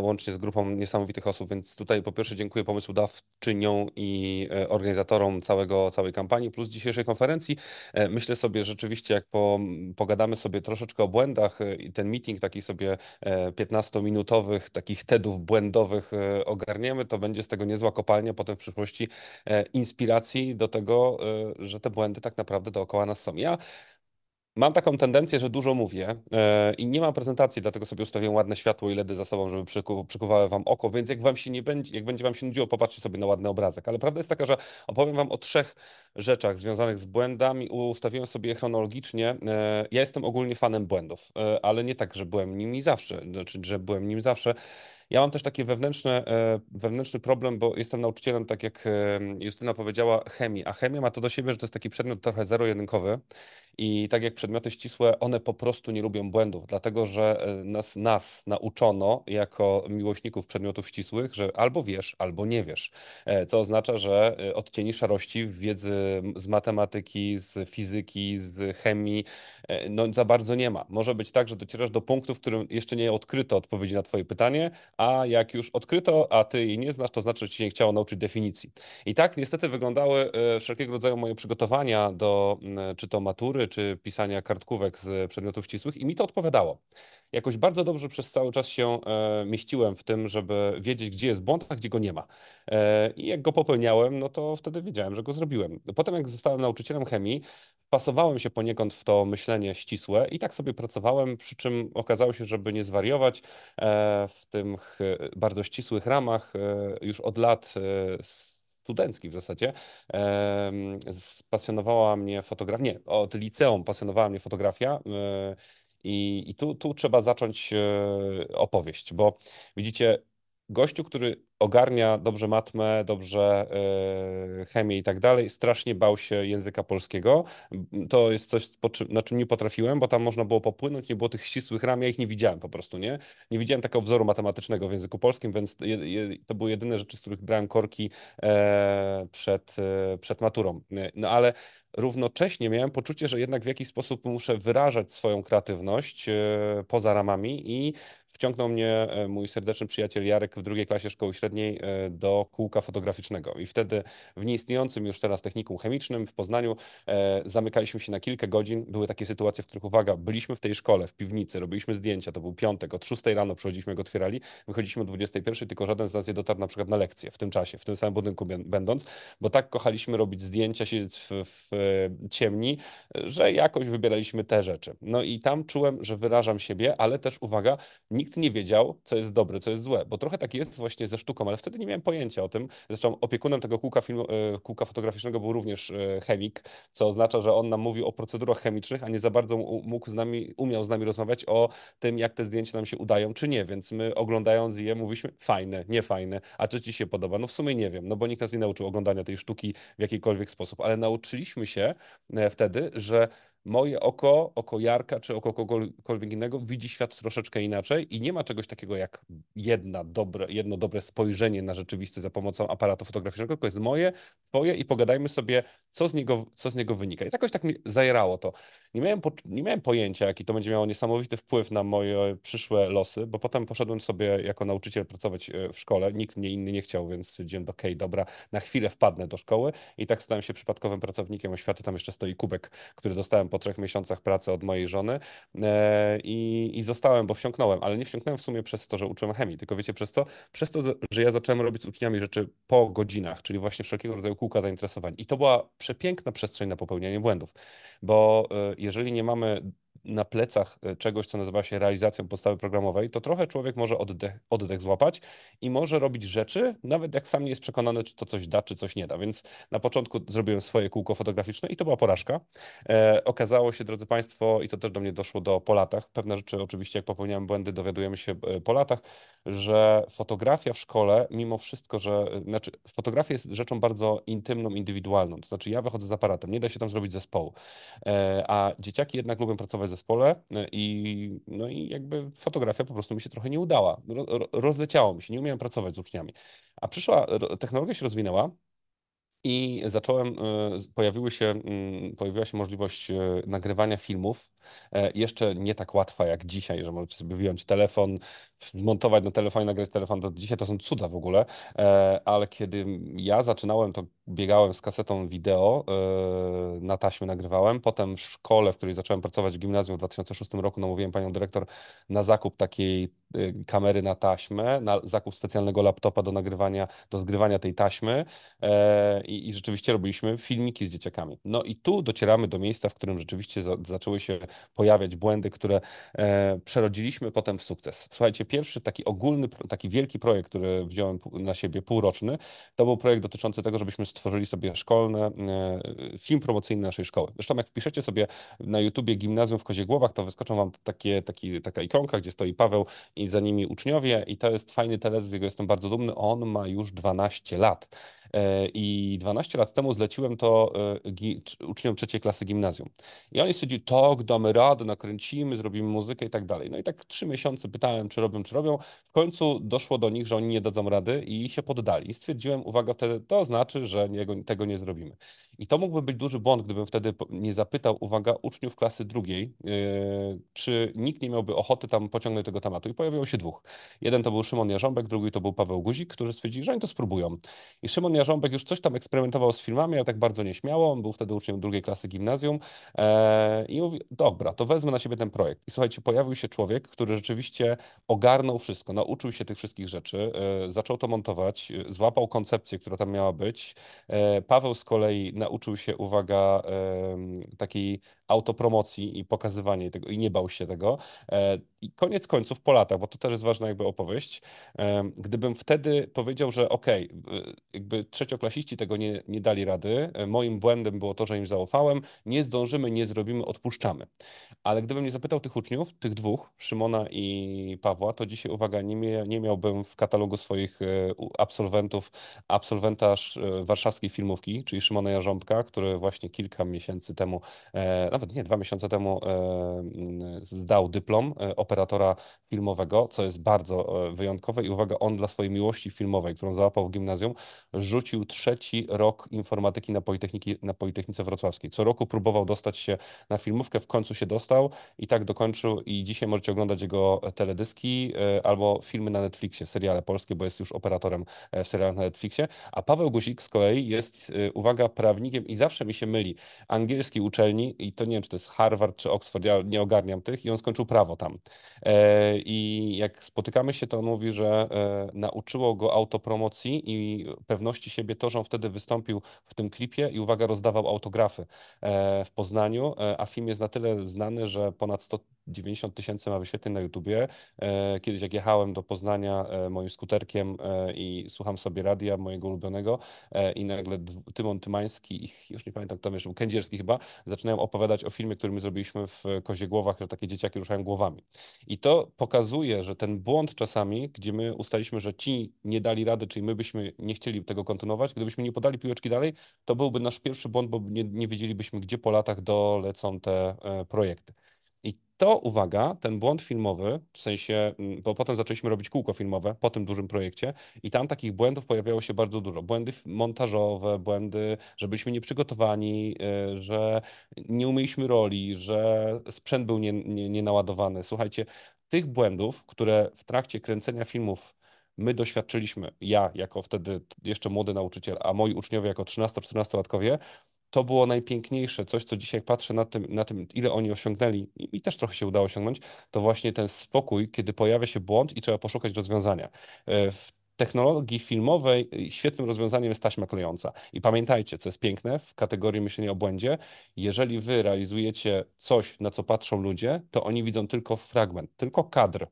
łącznie z grupą niesamowitych osób, więc tutaj po pierwsze dziękuję pomysłodawczyniom i organizatorom całego, całej kampanii, plus dzisiejszej konferencji. Myślę sobie, że rzeczywiście, jak po, pogadamy sobie troszeczkę o błędach e, i ten meeting taki sobie 15-minutowych, e, takich TEDów błędowych e, ogarniemy, to będzie z tego niezła kopalnia potem w przyszłości inspiracji do tego, że te błędy tak naprawdę dookoła nas są. Ja Mam taką tendencję, że dużo mówię e, i nie mam prezentacji, dlatego sobie ustawiłem ładne światło i LEDy za sobą, żeby przykuwały wam oko, więc jak wam się nie będzie, jak będzie wam się nudziło, popatrzcie sobie na ładny obrazek. Ale prawda jest taka, że opowiem wam o trzech rzeczach związanych z błędami. Ustawiłem sobie chronologicznie. E, ja jestem ogólnie fanem błędów, e, ale nie tak, że byłem nimi zawsze, znaczy, że byłem nim zawsze. Ja mam też taki wewnętrzny, wewnętrzny problem, bo jestem nauczycielem, tak jak Justyna powiedziała, chemii, a chemia ma to do siebie, że to jest taki przedmiot trochę zero-jedynkowy i tak jak przedmioty ścisłe, one po prostu nie lubią błędów, dlatego że e, nas, nas nauczono jako miłośników przedmiotów ścisłych, że albo wiesz, albo nie wiesz. E, co oznacza, że e, odcieni szarości w wiedzy z matematyki, z fizyki, z chemii, no za bardzo nie ma. Może być tak, że docierasz do punktu, w którym jeszcze nie odkryto odpowiedzi na Twoje pytanie, a jak już odkryto, a Ty jej nie znasz, to znaczy, że Ci nie chciało nauczyć definicji. I tak niestety wyglądały wszelkiego rodzaju moje przygotowania do czy to matury, czy pisania kartkówek z przedmiotów ścisłych i mi to odpowiadało. Jakoś bardzo dobrze przez cały czas się e, mieściłem w tym, żeby wiedzieć, gdzie jest błąd, a gdzie go nie ma. E, I jak go popełniałem, no to wtedy wiedziałem, że go zrobiłem. Potem jak zostałem nauczycielem chemii, pasowałem się poniekąd w to myślenie ścisłe i tak sobie pracowałem, przy czym okazało się, żeby nie zwariować e, w tych bardzo ścisłych ramach już od lat z studencki w zasadzie, spasjonowała mnie fotografia, nie, od liceum pasjonowała mnie fotografia. Y, I, i tu, tu trzeba zacząć e, opowieść, bo widzicie, gościu, który ogarnia dobrze matmę, dobrze e, chemię i tak dalej. Strasznie bał się języka polskiego. To jest coś, na czym nie potrafiłem, bo tam można było popłynąć, nie było tych ścisłych ram, ja ich nie widziałem po prostu, nie? Nie widziałem takiego wzoru matematycznego w języku polskim, więc to były jedyne rzeczy, z których brałem korki e, przed, e, przed maturą. No ale równocześnie miałem poczucie, że jednak w jakiś sposób muszę wyrażać swoją kreatywność poza ramami i wciągnął mnie e, mój serdeczny przyjaciel Jarek w drugiej klasie szkoły średniej e, do kółka fotograficznego. I wtedy w nieistniejącym już teraz technikum chemicznym w Poznaniu e, zamykaliśmy się na kilka godzin. Były takie sytuacje, w których, uwaga, byliśmy w tej szkole, w piwnicy, robiliśmy zdjęcia, to był piątek, od 6 rano przychodziliśmy, go otwierali, wychodziliśmy o 21, tylko żaden z nas nie dotarł na przykład na lekcję w tym czasie, w tym samym budynku będąc, bo tak kochaliśmy robić zdjęcia, siedzieć w, w ciemni, że jakoś wybieraliśmy te rzeczy. No i tam czułem, że wyrażam siebie, ale też, uwaga, nikt nikt nie wiedział, co jest dobre, co jest złe, bo trochę tak jest właśnie ze sztuką, ale wtedy nie miałem pojęcia o tym. Zresztą opiekunem tego kółka, filmu, e, kółka fotograficznego był również e, chemik, co oznacza, że on nam mówił o procedurach chemicznych, a nie za bardzo mógł z nami, umiał z nami rozmawiać o tym, jak te zdjęcia nam się udają, czy nie, więc my oglądając je mówiliśmy fajne, niefajne, a czy ci się podoba? No w sumie nie wiem, no bo nikt nas nie nauczył oglądania tej sztuki w jakikolwiek sposób, ale nauczyliśmy się e, wtedy, że moje oko, oko Jarka czy oko kogokolwiek innego widzi świat troszeczkę inaczej i nie ma czegoś takiego jak jedna dobre, jedno dobre spojrzenie na rzeczywistość za pomocą aparatu fotograficznego, tylko jest moje, twoje i pogadajmy sobie, co z niego, co z niego wynika. I jakoś tak mi zajerało to. Nie miałem, po, nie miałem pojęcia, jaki to będzie miało niesamowity wpływ na moje przyszłe losy, bo potem poszedłem sobie jako nauczyciel pracować e, w szkole, nikt mnie inny nie chciał, więc stwierdziłem, okej, okay, dobra, na chwilę wpadnę do szkoły i tak stałem się przypadkowym pracownikiem oświaty, tam jeszcze stoi kubek, który dostałem po po trzech miesiącach pracy od mojej żony e, i, i zostałem, bo wsiąknąłem, ale nie wsiąknąłem w sumie przez to, że uczyłem chemii, tylko wiecie przez to, przez to, że ja zacząłem robić z uczniami rzeczy po godzinach, czyli właśnie wszelkiego rodzaju kółka zainteresowań. I to była przepiękna przestrzeń na popełnianie błędów, bo e, jeżeli nie mamy na plecach e, czegoś, co nazywa się realizacją podstawy programowej, to trochę człowiek może oddech, oddech złapać i może robić rzeczy, nawet jak sam nie jest przekonany, czy to coś da, czy coś nie da. Więc na początku zrobiłem swoje kółko fotograficzne i to była porażka. E, okazało się, drodzy Państwo, i to też do mnie doszło do po latach, pewne rzeczy oczywiście, jak popełniałem błędy, dowiadujemy się e, po latach, że fotografia w szkole, mimo wszystko, że, e, znaczy fotografia jest rzeczą bardzo intymną, indywidualną, to znaczy ja wychodzę z aparatem, nie da się tam zrobić zespołu, e, a dzieciaki jednak lubią pracować ze zespole e, i, no i jakby fotografia po prostu mi się trochę nie udała. Ro, rozleciało mi się, nie umiałem pracować z uczniami. A przyszła, technologia się rozwinęła, i zacząłem, e, pojawiły się, mm, pojawiła się możliwość e, nagrywania filmów. E, jeszcze nie tak łatwa jak dzisiaj, że możecie sobie wyjąć telefon, montować na telefonie, nagrać telefon. To dzisiaj to są cuda w ogóle, ale kiedy ja zaczynałem, to biegałem z kasetą wideo, na taśmie nagrywałem. Potem w szkole, w której zacząłem pracować w gimnazjum w 2006 roku, namówiłem panią dyrektor na zakup takiej kamery na taśmę, na zakup specjalnego laptopa do nagrywania, do zgrywania tej taśmy. I i, rzeczywiście robiliśmy filmiki z dzieciakami. No i tu docieramy do miejsca, w którym rzeczywiście za, zaczęły się pojawiać błędy, które e, przerodziliśmy potem w sukces. Słuchajcie, pierwszy taki ogólny, taki wielki projekt, który wziąłem na siebie półroczny, to był projekt dotyczący tego, żebyśmy stworzyli sobie szkolne, e, film promocyjny naszej szkoły. Zresztą jak piszecie sobie na YouTubie Gimnazjum w Głowach, to wyskoczą wam takie, taki, taka ikonka, gdzie stoi Paweł i za nimi uczniowie i to jest fajny teledysk, z jego jestem bardzo dumny, on ma już 12 lat. E, I 12 lat temu zleciłem to e, uczniom trzeciej klasy gimnazjum. I oni stwierdzili, tak, damy radę, nakręcimy, zrobimy muzykę i tak dalej. No i tak trzy miesiące pytałem, czy robią, czy robią. W końcu doszło do nich, że oni nie dadzą rady i się poddali. I stwierdziłem, uwaga, wtedy to znaczy, że nie, tego nie zrobimy. I to mógłby być duży błąd, gdybym wtedy nie zapytał, uwaga, uczniów klasy drugiej, e, czy nikt nie miałby ochoty tam pociągnąć tego tematu. I pojawiło się dwóch. Jeden to był Szymon Jarząbek, drugi to był Paweł Guzik, którzy stwierdzili, że oni to spróbują. I Szymon Zarząbek już coś tam eksperymentował z filmami, ale tak bardzo nieśmiało. On był wtedy uczniem drugiej klasy gimnazjum e, i mówi, dobra, to wezmę na siebie ten projekt. I słuchajcie, pojawił się człowiek, który rzeczywiście ogarnął wszystko, nauczył się tych wszystkich rzeczy, e, zaczął to montować, e, złapał koncepcję, która tam miała być. Paweł z kolei nauczył się, uwaga, takiej autopromocji i pokazywania tego i nie bał się tego. I koniec końców po latach, bo to też jest ważna jakby opowieść, gdybym wtedy powiedział, że okej, okay, jakby trzecioklasiści tego nie, nie dali rady, e, moim błędem było to, że im zaufałem, nie zdążymy, nie zrobimy, odpuszczamy. Ale gdybym nie zapytał tych uczniów, tych dwóch, Szymona i Pawła, to dzisiaj, uwaga, nie, nie miałbym w katalogu swoich e, absolwentów absolwenta e, warszawskiej filmówki, czyli Szymona Jarząbka, który właśnie kilka miesięcy temu, nawet nie, dwa miesiące temu zdał dyplom OPT operatora filmowego, co jest bardzo e, wyjątkowe i uwaga, on dla swojej miłości filmowej, którą załapał w gimnazjum, rzucił trzeci rok informatyki na, Politechniki, na Politechnice Wrocławskiej. Co roku próbował dostać się na filmówkę, w końcu się dostał i tak dokończył i dzisiaj możecie oglądać jego e, teledyski e, albo filmy na Netflixie, seriale polskie, bo jest już operatorem w serialach na Netflixie, a Paweł Guzik z kolei jest, uwaga, prawnikiem i zawsze mi się myli, angielskiej uczelni i to nie wiem, czy to jest Harvard czy Oxford, ja nie ogarniam tych i on skończył prawo tam. E, I jak spotykamy się, to on mówi, że e, nauczyło go autopromocji i pewności siebie to, że on wtedy wystąpił w tym klipie i uwaga, rozdawał autografy e, w Poznaniu, a film jest na tyle znany, że ponad 100 90 tysięcy ma wyświetleń na YouTubie. E, kiedyś jak jechałem do Poznania e, moim skuterkiem e, i słucham sobie radia mojego ulubionego i nagle Tymon Tymański ich już nie pamiętam kto jeszcze, Kędzierski chyba, zaczynają opowiadać o filmie, który my zrobiliśmy w Kozie Głowach, że takie dzieciaki ruszają głowami. I to pokazuje, że ten błąd czasami, gdzie my ustaliśmy, że ci nie dali rady, czyli my byśmy nie chcieli tego kontynuować, gdybyśmy nie podali piłeczki dalej, to byłby nasz pierwszy błąd, bo nie, nie wiedzielibyśmy, gdzie po latach dolecą te projekty to, uwaga, ten błąd filmowy, w sensie, mm, bo potem zaczęliśmy robić kółko filmowe po tym dużym projekcie i tam takich błędów pojawiało się bardzo dużo. Błędy montażowe, błędy, że byliśmy nieprzygotowani, y, że nie umieliśmy roli, że sprzęt był nienaładowany. Nie, nie Słuchajcie, tych błędów, które w trakcie kręcenia filmów my doświadczyliśmy, ja jako wtedy jeszcze młody nauczyciel, a moi uczniowie jako 13-14-latkowie, to było najpiękniejsze, coś, co dzisiaj patrzę na tym, na tym ile oni osiągnęli, i mi też trochę się udało osiągnąć, to właśnie ten spokój, kiedy pojawia się błąd i trzeba poszukać rozwiązania. E, w technologii filmowej e, świetnym rozwiązaniem jest taśma klejąca. I pamiętajcie, co jest piękne w kategorii myślenia o błędzie, jeżeli wy realizujecie coś, na co patrzą ludzie, to oni widzą tylko fragment, tylko kadr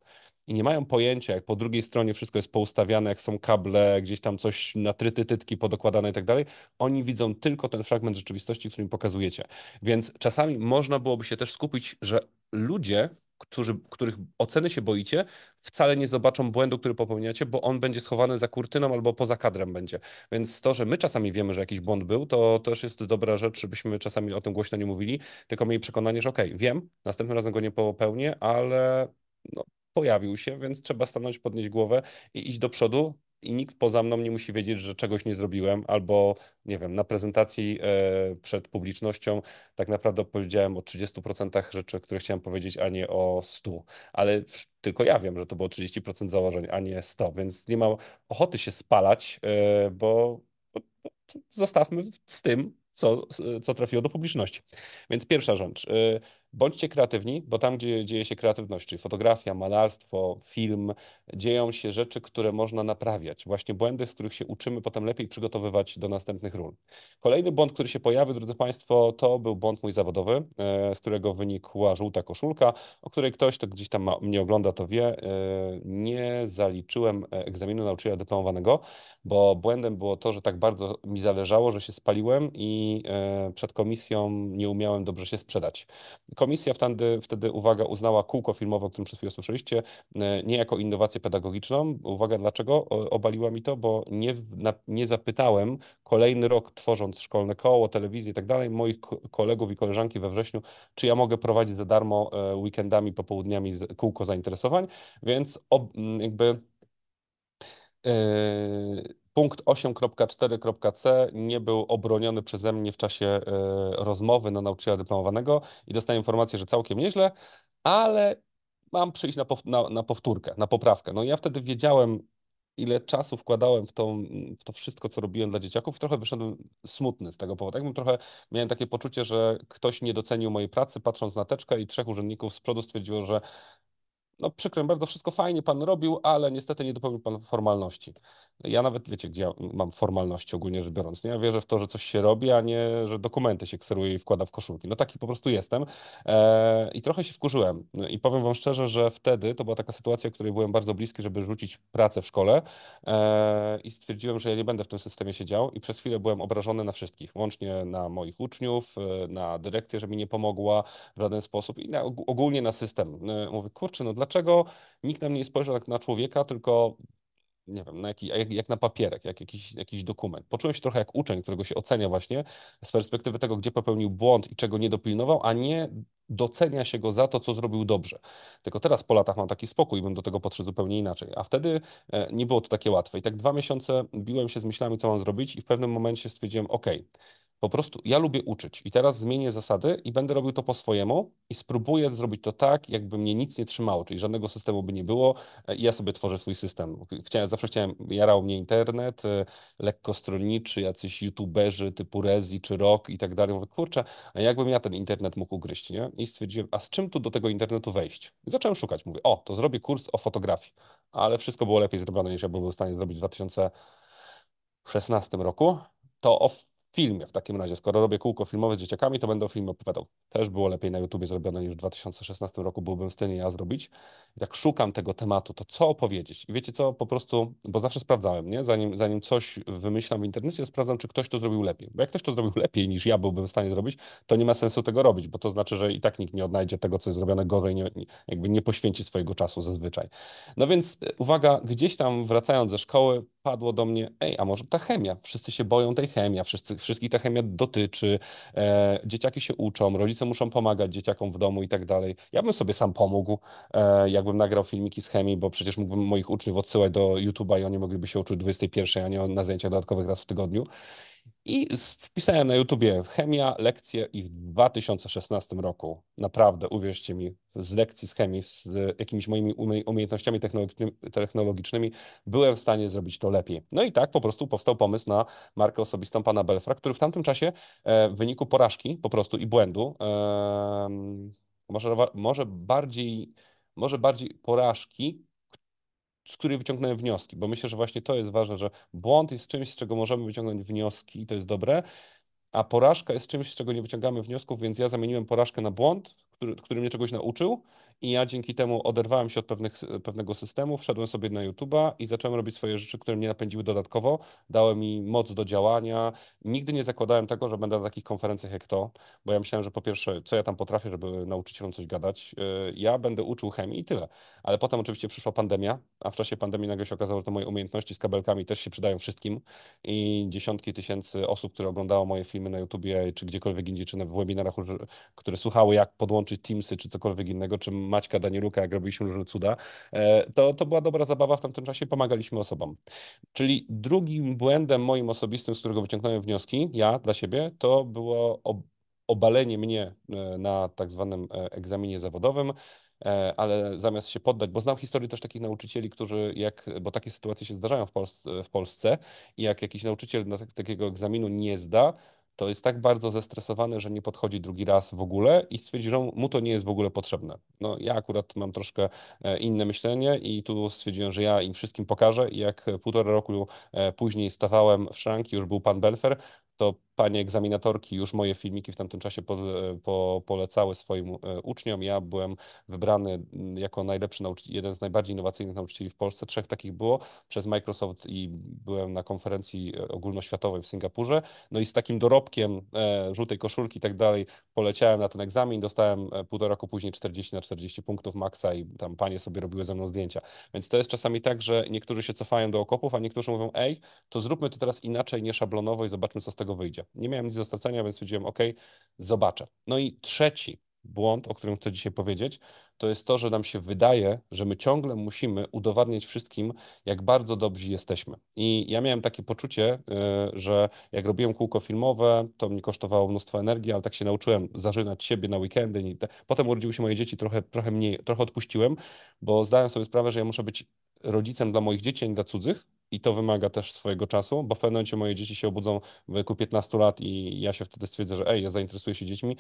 i nie mają pojęcia, jak po drugiej stronie wszystko jest poustawiane, jak są kable, gdzieś tam coś na tytki podokładane i tak dalej, oni widzą tylko ten fragment rzeczywistości, który im pokazujecie. Więc czasami można byłoby się też skupić, że ludzie, którzy, których oceny się boicie, wcale nie zobaczą błędu, który popełniacie, bo on będzie schowany za kurtyną albo poza kadrem będzie. Więc to, że my czasami wiemy, że jakiś błąd był, to też jest dobra rzecz, żebyśmy czasami o tym głośno nie mówili, tylko mieli przekonanie, że okej, okay, wiem, następnym razem go nie popełnię, ale no, pojawił się, więc trzeba stanąć, podnieść głowę i iść do przodu. I nikt poza mną nie musi wiedzieć, że czegoś nie zrobiłem, albo nie wiem, na prezentacji e, przed publicznością tak naprawdę powiedziałem o 30% rzeczy, które chciałem powiedzieć, a nie o 100%. Ale tylko ja wiem, że to było 30% założeń, a nie 100%, więc nie mam ochoty się spalać, e, bo zostawmy z tym, co, e, co trafiło do publiczności. Więc pierwsza rzecz. Bądźcie kreatywni, bo tam, gdzie dzieje się kreatywność, czyli fotografia, malarstwo, film, dzieją się rzeczy, które można naprawiać. Właśnie błędy, z których się uczymy, potem lepiej przygotowywać do następnych ról. Kolejny błąd, który się pojawił, drodzy Państwo, to był błąd mój zawodowy, e, z którego wynikła żółta koszulka, o której ktoś, kto gdzieś tam mnie ogląda, to wie. E, nie zaliczyłem e, egzaminu nauczyciela dyplomowanego, bo błędem było to, że tak bardzo mi zależało, że się spaliłem i przed komisją nie umiałem dobrze się sprzedać. Komisja wtedy, wtedy, uwaga, uznała kółko filmowe, o którym przed chwilą słyszeliście, e, nie jako innowację pedagogiczną. Uwaga, dlaczego obaliła mi to? Bo nie, nie zapytałem kolejny rok, tworząc szkolne koło, telewizję i tak dalej, moich kolegów i koleżanki we wrześniu, czy ja mogę prowadzić za darmo e, weekendami, popołudniami kółko zainteresowań, więc ob, jakby. Yy, Punkt 8.4.c nie był obroniony przeze mnie w czasie e, rozmowy na nauczyciela dyplomowanego i dostałem informację, że całkiem nieźle, ale mam przyjść na, pow na, na powtórkę, na poprawkę. No ja wtedy wiedziałem, ile czasu wkładałem w to, w to wszystko, co robiłem dla dzieciaków, trochę wyszedłem smutny z tego powodu. Jakbym trochę miałem takie poczucie, że ktoś nie docenił mojej pracy, patrząc na teczkę i trzech urzędników z przodu stwierdziło, że no przykro bardzo, wszystko fajnie pan robił, ale niestety nie dopełnił pan formalności. Ja nawet, wiecie, gdzie ja mam formalności ogólnie rzecz biorąc. Nie? Ja wierzę w to, że coś się robi, a nie, że dokumenty się kseruje i wkłada w koszulki. No taki po prostu jestem. E, I trochę się wkurzyłem. I powiem wam szczerze, że wtedy to była taka sytuacja, w której byłem bardzo bliski, żeby rzucić pracę w szkole e, i stwierdziłem, że ja nie będę w tym systemie siedział i przez chwilę byłem obrażony na wszystkich, łącznie na moich uczniów, e, na dyrekcję, że mi nie pomogła w żaden sposób i na, ogólnie na system. Mówię, kurczę, no dlaczego nikt na mnie nie spojrzał jak na człowieka, tylko nie wiem, na jaki, jak, jak, na papierek, jak jakiś, jakiś dokument. Poczułem się trochę jak uczeń, którego się ocenia właśnie z perspektywy tego, gdzie popełnił błąd i czego nie dopilnował, a nie docenia się go za to, co zrobił dobrze. Tylko teraz po latach mam taki spokój i bym do tego podszedł zupełnie inaczej. A wtedy e, nie było to takie łatwe. I tak dwa miesiące biłem się z myślami, co mam zrobić i w pewnym momencie stwierdziłem, ok, po prostu ja lubię uczyć i teraz zmienię zasady i będę robił to po swojemu i spróbuję zrobić to tak, jakby mnie nic nie trzymało, czyli żadnego systemu by nie było e, i ja sobie tworzę swój system. Chciałem, zawsze chciałem, jarał mnie internet, e, lekko stronniczy, jacyś youtuberzy typu Rezi czy Rock i tak dalej. Mówię, kurczę, a jakbym ja ten internet mógł gryźć, nie? I stwierdziłem, a z czym tu do tego internetu wejść? I zacząłem szukać, mówię, o, to zrobię kurs o fotografii, ale wszystko było lepiej zrobione niż ja byłem w stanie zrobić w 2016 roku. To o filmie w takim razie. Skoro robię kółko filmowe z dzieciakami, to będę o filmie opowiadał. Też było lepiej na YouTubie zrobione niż w 2016 roku, byłbym w stanie ja zrobić. I tak szukam tego tematu, to co opowiedzieć. I wiecie co, po prostu, bo zawsze sprawdzałem, nie? Zanim, zanim coś wymyślam w internecie, sprawdzam, czy ktoś to zrobił lepiej. Bo jak ktoś to zrobił lepiej niż ja byłbym w stanie zrobić, to nie ma sensu tego robić, bo to znaczy, że i tak nikt nie odnajdzie tego, co jest zrobione gorzej, nie, jakby nie poświęci swojego czasu zazwyczaj. No więc e, uwaga, gdzieś tam wracając ze szkoły, padło do mnie, ej, a może ta chemia? Wszyscy się boją tej chemia, wszystkich ta chemia dotyczy, e, dzieciaki się uczą, rodzice muszą pomagać dzieciakom w domu i tak dalej. Ja bym sobie sam pomógł, e, jakbym nagrał filmiki z chemii, bo przecież mógłbym moich uczniów odsyłać do YouTube'a i oni mogliby się uczyć 21, a nie na zajęciach dodatkowych raz w tygodniu. I wpisałem na YouTubie chemia, lekcje i w 2016 roku, naprawdę, uwierzcie mi, z lekcji z chemii, z jakimiś moimi umiejętnościami technologicznymi, byłem w stanie zrobić to lepiej. No i tak po prostu powstał pomysł na markę osobistą pana Belfra, który w tamtym czasie e, w wyniku porażki po prostu i błędu, może, może bardziej może bardziej porażki z której wyciągnąłem wnioski, bo myślę, że właśnie to jest ważne, że błąd jest czymś, z czego możemy wyciągnąć wnioski i to jest dobre, a porażka jest czymś, z czego nie wyciągamy wniosków, więc ja zamieniłem porażkę na błąd, który, który mnie czegoś nauczył, i ja dzięki temu oderwałem się od pewnych, pewnego systemu, wszedłem sobie na YouTube'a i zacząłem robić swoje rzeczy, które mnie napędziły dodatkowo, dały mi moc do działania. Nigdy nie zakładałem tego, że będę na takich konferencjach jak to, bo ja myślałem, że po pierwsze, co ja tam potrafię, żeby nauczycielom coś gadać. Y, ja będę uczył chemii i tyle. Ale potem oczywiście przyszła pandemia, a w czasie pandemii nagle się okazało, że moje umiejętności z kabelkami też się przydają wszystkim i dziesiątki tysięcy osób, które oglądało moje filmy na YouTubie czy gdziekolwiek indziej, czy na webinarach, które słuchały jak podłączyć Teamsy czy cokolwiek innego, czym Maćka Danieluka, jak robiliśmy różne cuda, e, to, to była dobra zabawa w tamtym czasie, pomagaliśmy osobom. Czyli drugim błędem moim osobistym, z którego wyciągnąłem wnioski, ja dla siebie, to było obalenie mnie e, na tak zwanym e, egzaminie zawodowym, ale zamiast się poddać, bo znam historię też takich nauczycieli, którzy jak, bo takie sytuacje się zdarzają w, Polsce, w Polsce i jak jakiś nauczyciel tak, takiego egzaminu nie zda, to jest tak bardzo zestresowany, że nie podchodzi drugi raz w ogóle i stwierdzi, że mu to nie jest w ogóle potrzebne. No ja akurat mam troszkę e, inne myślenie i tu stwierdziłem, że ja im wszystkim pokażę jak e, półtora roku e, później stawałem w szranki, już był pan Belfer, to panie egzaminatorki już moje filmiki w tamtym czasie po, e, po, polecały swoim e, uczniom. Ja byłem wybrany mm, jako najlepszy nauczyciel, jeden z najbardziej innowacyjnych nauczycieli w Polsce. Trzech takich było przez Microsoft i byłem na konferencji e, ogólnoświatowej w Singapurze. No i z takim dorobkiem żółtej koszulki i tak dalej poleciałem na ten egzamin, dostałem półtora roku później 40 na 40 punktów maksa i tam panie sobie robiły ze mną zdjęcia. Więc to jest czasami tak, że niektórzy się cofają do okopów, a niektórzy mówią, ej, to zróbmy to teraz inaczej, nie szablonowo i zobaczmy, co z tego wyjdzie. Nie miałem nic do stracenia, więc stwierdziłem, OK, zobaczę. No i trzeci błąd, o którym chcę dzisiaj powiedzieć, to jest to, że nam się wydaje, że my ciągle musimy udowadniać wszystkim, jak bardzo dobrzy jesteśmy. I ja miałem takie poczucie, e, że jak robiłem kółko filmowe, to mi kosztowało mnóstwo energii, ale tak się nauczyłem zażynać siebie na weekendy. I Potem urodziły się moje dzieci, trochę, trochę mniej, trochę odpuściłem, bo zdałem sobie sprawę, że ja muszę być rodzicem dla moich dzieci, a nie dla cudzych, i to wymaga też swojego czasu, bo w pewnym momencie moje dzieci się obudzą w wieku 15 lat i ja się wtedy stwierdzę, że ej, ja zainteresuję się dziećmi,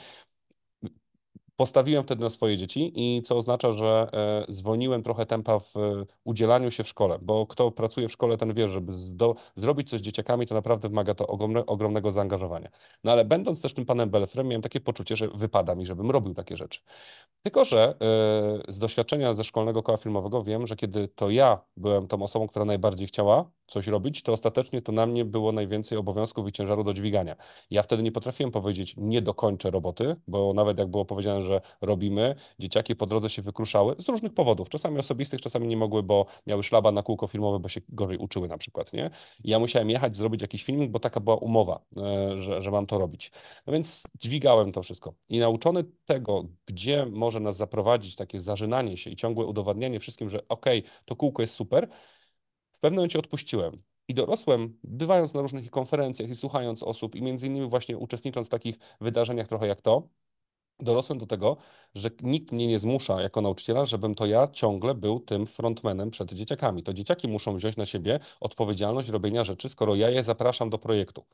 postawiłem wtedy na swoje dzieci i co oznacza, że e, zwolniłem trochę tempa w e, udzielaniu się w szkole, bo kto pracuje w szkole, ten wie, żeby zdo- zrobić coś z dzieciakami, to naprawdę wymaga to ogromne, ogromnego zaangażowania. No ale będąc też tym panem Belfrem, miałem takie poczucie, że wypada mi, żebym robił takie rzeczy. Tylko, że e, z doświadczenia ze szkolnego koła filmowego wiem, że kiedy to ja byłem tą osobą, która najbardziej chciała, coś robić, to ostatecznie to na mnie było najwięcej obowiązków i ciężaru do dźwigania. Ja wtedy nie potrafiłem powiedzieć, nie dokończę roboty, bo nawet jak było powiedziane, że robimy, dzieciaki po drodze się wykruszały z różnych powodów, czasami osobistych, czasami nie mogły, bo miały szlaba na kółko filmowe, bo się gorzej uczyły na przykład, nie? I ja musiałem jechać, zrobić jakiś filmik, bo taka była umowa, e, że, że mam to robić. No więc dźwigałem to wszystko. I nauczony tego, gdzie może nas zaprowadzić takie zażynanie się i ciągłe udowadnianie wszystkim, że okej, okay, to kółko jest super, pewnym momencie odpuściłem i dorosłem, bywając na różnych konferencjach i słuchając osób, i między innymi właśnie uczestnicząc w takich wydarzeniach trochę jak to, dorosłem do tego, że nikt mnie nie zmusza jako nauczyciela, żebym to ja ciągle był tym frontmanem przed dzieciakami. To dzieciaki muszą wziąć na siebie odpowiedzialność robienia rzeczy, skoro ja je zapraszam do projektu.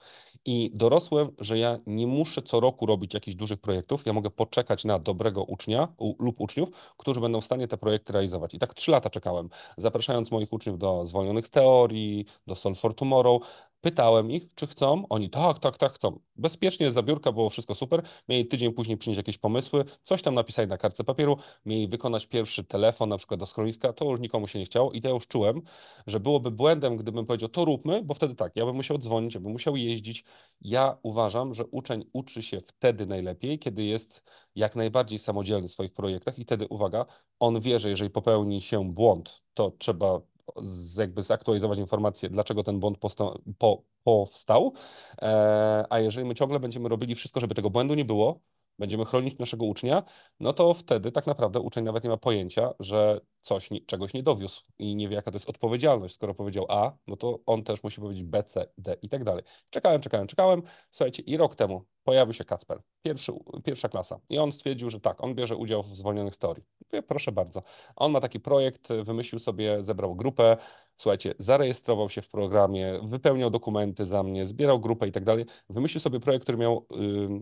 I dorosłem, że ja nie muszę co roku robić jakichś dużych projektów, ja mogę poczekać na dobrego ucznia u, lub uczniów, którzy będą w stanie te projekty realizować. I tak trzy lata czekałem, zapraszając moich uczniów do zwolnionych z teorii, do Solve for Tomorrow, Pytałem ich, czy chcą. Oni tak, tak, tak, chcą. Bezpiecznie, za biurka było wszystko super. Mieli tydzień później przynieść jakieś pomysły, coś tam napisali na kartce papieru, mieli wykonać pierwszy telefon na przykład do schroniska. To już nikomu się nie chciało i to ja już czułem, że byłoby błędem, gdybym powiedział to róbmy, bo wtedy tak, ja bym musiał dzwonić, ja bym musiał jeździć. Ja uważam, że uczeń uczy się wtedy najlepiej, kiedy jest jak najbardziej samodzielny w swoich projektach i wtedy, uwaga, on wie, że jeżeli popełni się błąd, to trzeba z, jakby zaktualizować informację, dlaczego ten błąd po, powstał. E, a jeżeli my ciągle będziemy robili wszystko, żeby tego błędu nie było, będziemy chronić naszego ucznia, no to wtedy tak naprawdę uczeń nawet nie ma pojęcia, że coś, czegoś nie dowiózł i nie wie, jaka to jest odpowiedzialność. Skoro powiedział A, no to on też musi powiedzieć B, C, D i tak dalej. Czekałem, czekałem, czekałem. Słuchajcie, i rok temu pojawił się Kacper, pierwszy, pierwsza klasa. I on stwierdził, że tak, on bierze udział w zwolnionych z teorii. Mówię, proszę bardzo. On ma taki projekt, wymyślił sobie, zebrał grupę, słuchajcie, zarejestrował się w programie, wypełniał dokumenty za mnie, zbierał grupę i tak dalej. Wymyślił sobie projekt, który miał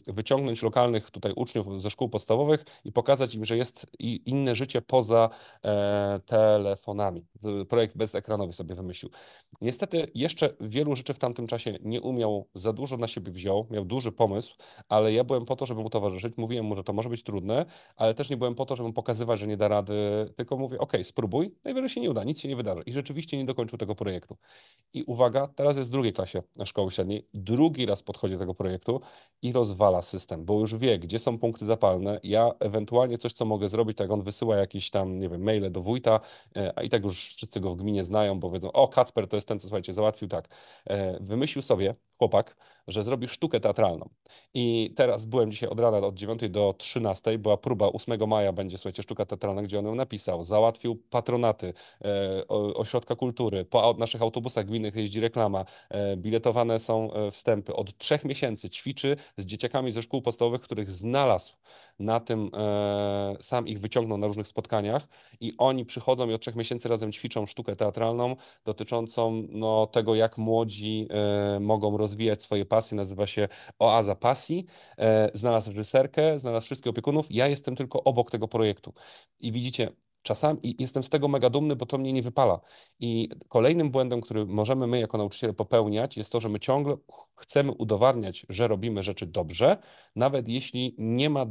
y, wyciągnąć lokalnych tutaj uczniów ze szkół podstawowych i pokazać im, że jest inne życie poza e, telefonami. Projekt bezekranowy sobie wymyślił. Niestety jeszcze wielu rzeczy w tamtym czasie nie umiał, za dużo na siebie wziął, miał duży pomysł, ale ja byłem po to, żeby mu towarzyszyć. Mówiłem mu, że to może być trudne, ale też nie byłem po to, żeby mu pokazywać, że nie da rady, tylko mówię, ok, spróbuj, najwyżej się nie uda, nic się nie wydarzy. I rzeczywiście nie dokończył tego projektu. I uwaga, teraz jest w drugiej klasie szkoły średniej, drugi raz podchodzi do tego projektu i rozwala system, bo już wie, gdzie są punkty zapalne, ja ewentualnie coś, co mogę zrobić, tak on wysyła jakieś tam, nie wiem, maile do do wójta, e, a i tak już wszyscy go w gminie znają, bo wiedzą, o Kacper to jest ten, co słuchajcie, załatwił tak. E, wymyślił sobie, chłopak, że zrobi sztukę teatralną. I teraz byłem dzisiaj od rana od 9 do 13, była próba 8 maja będzie, słuchajcie, sztuka teatralna, gdzie on ją napisał, załatwił patronaty e, ośrodka kultury, po naszych autobusach gminnych jeździ reklama, e, biletowane są e, wstępy. Od trzech miesięcy ćwiczy z dzieciakami ze szkół podstawowych, których znalazł na tym, e, sam ich wyciągnął na różnych spotkaniach i oni przychodzą i od trzech miesięcy razem ćwiczą sztukę teatralną dotyczącą no, tego, jak młodzi e, mogą rozwijać rozwijać swoje pasje, nazywa się Oaza Pasji. E, znalazł reżyserkę, znalazł wszystkich opiekunów. Ja jestem tylko obok tego projektu. I widzicie, czasami i jestem z tego mega dumny, bo to mnie nie wypala. I kolejnym błędem, który możemy my jako nauczyciele popełniać, jest to, że my ciągle chcemy udowadniać, że robimy rzeczy dobrze, nawet jeśli nie ma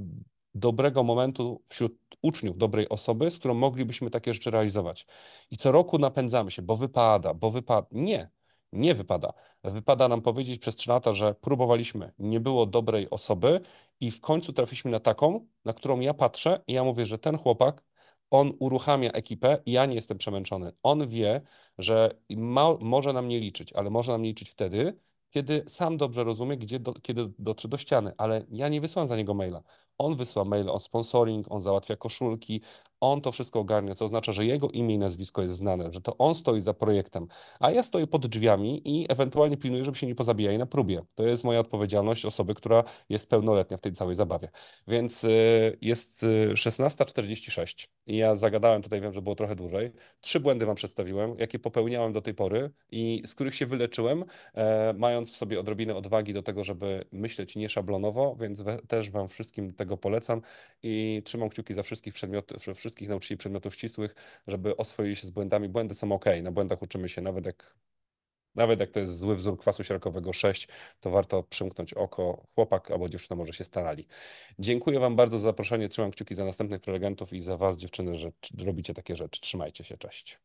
dobrego momentu wśród uczniów, dobrej osoby, z którą moglibyśmy takie rzeczy realizować. I co roku napędzamy się, bo wypada, bo wypada. Nie, nie wypada. Wypada nam powiedzieć przez 3 lata, że próbowaliśmy, nie było dobrej osoby i w końcu trafiliśmy na taką, na którą ja patrzę i ja mówię, że ten chłopak, on uruchamia ekipę i ja nie jestem przemęczony. On wie, że ma, może na mnie liczyć, ale może na mnie liczyć wtedy, kiedy sam dobrze rozumie, gdzie do, kiedy dotrze do ściany, ale ja nie wysyłam za niego maila. On wysyła mail, on sponsoring, on załatwia koszulki, on to wszystko ogarnia, co oznacza, że jego imię i nazwisko jest znane, że to on stoi za projektem, a ja stoję pod drzwiami i ewentualnie pilnuję, żeby się nie pozabijali na próbie. To jest moja odpowiedzialność osoby, która jest pełnoletnia w tej całej zabawie. Więc y, jest 16.46 y, i ja zagadałem tutaj, wiem, że było trochę dłużej. Trzy błędy Wam przedstawiłem, jakie popełniałem do tej pory i z których się wyleczyłem, e, mając w sobie odrobinę odwagi do tego, żeby myśleć nieszablonowo, więc też Wam wszystkim tego polecam i trzymam kciuki za wszystkich przedmiotów, wszystkich nauczyli przedmiotów ścisłych, żeby oswoili się z błędami. Błędy są ok, na błędach uczymy się nawet jak nawet jak to jest zły wzór kwasu siarkowego 6, to warto przymknąć oko. Chłopak albo dziewczyna może się starali. Dziękuję Wam bardzo za zaproszenie. Trzymam kciuki za następnych prelegentów i za Was, dziewczyny, że robicie takie rzeczy. Trzymajcie się. Cześć.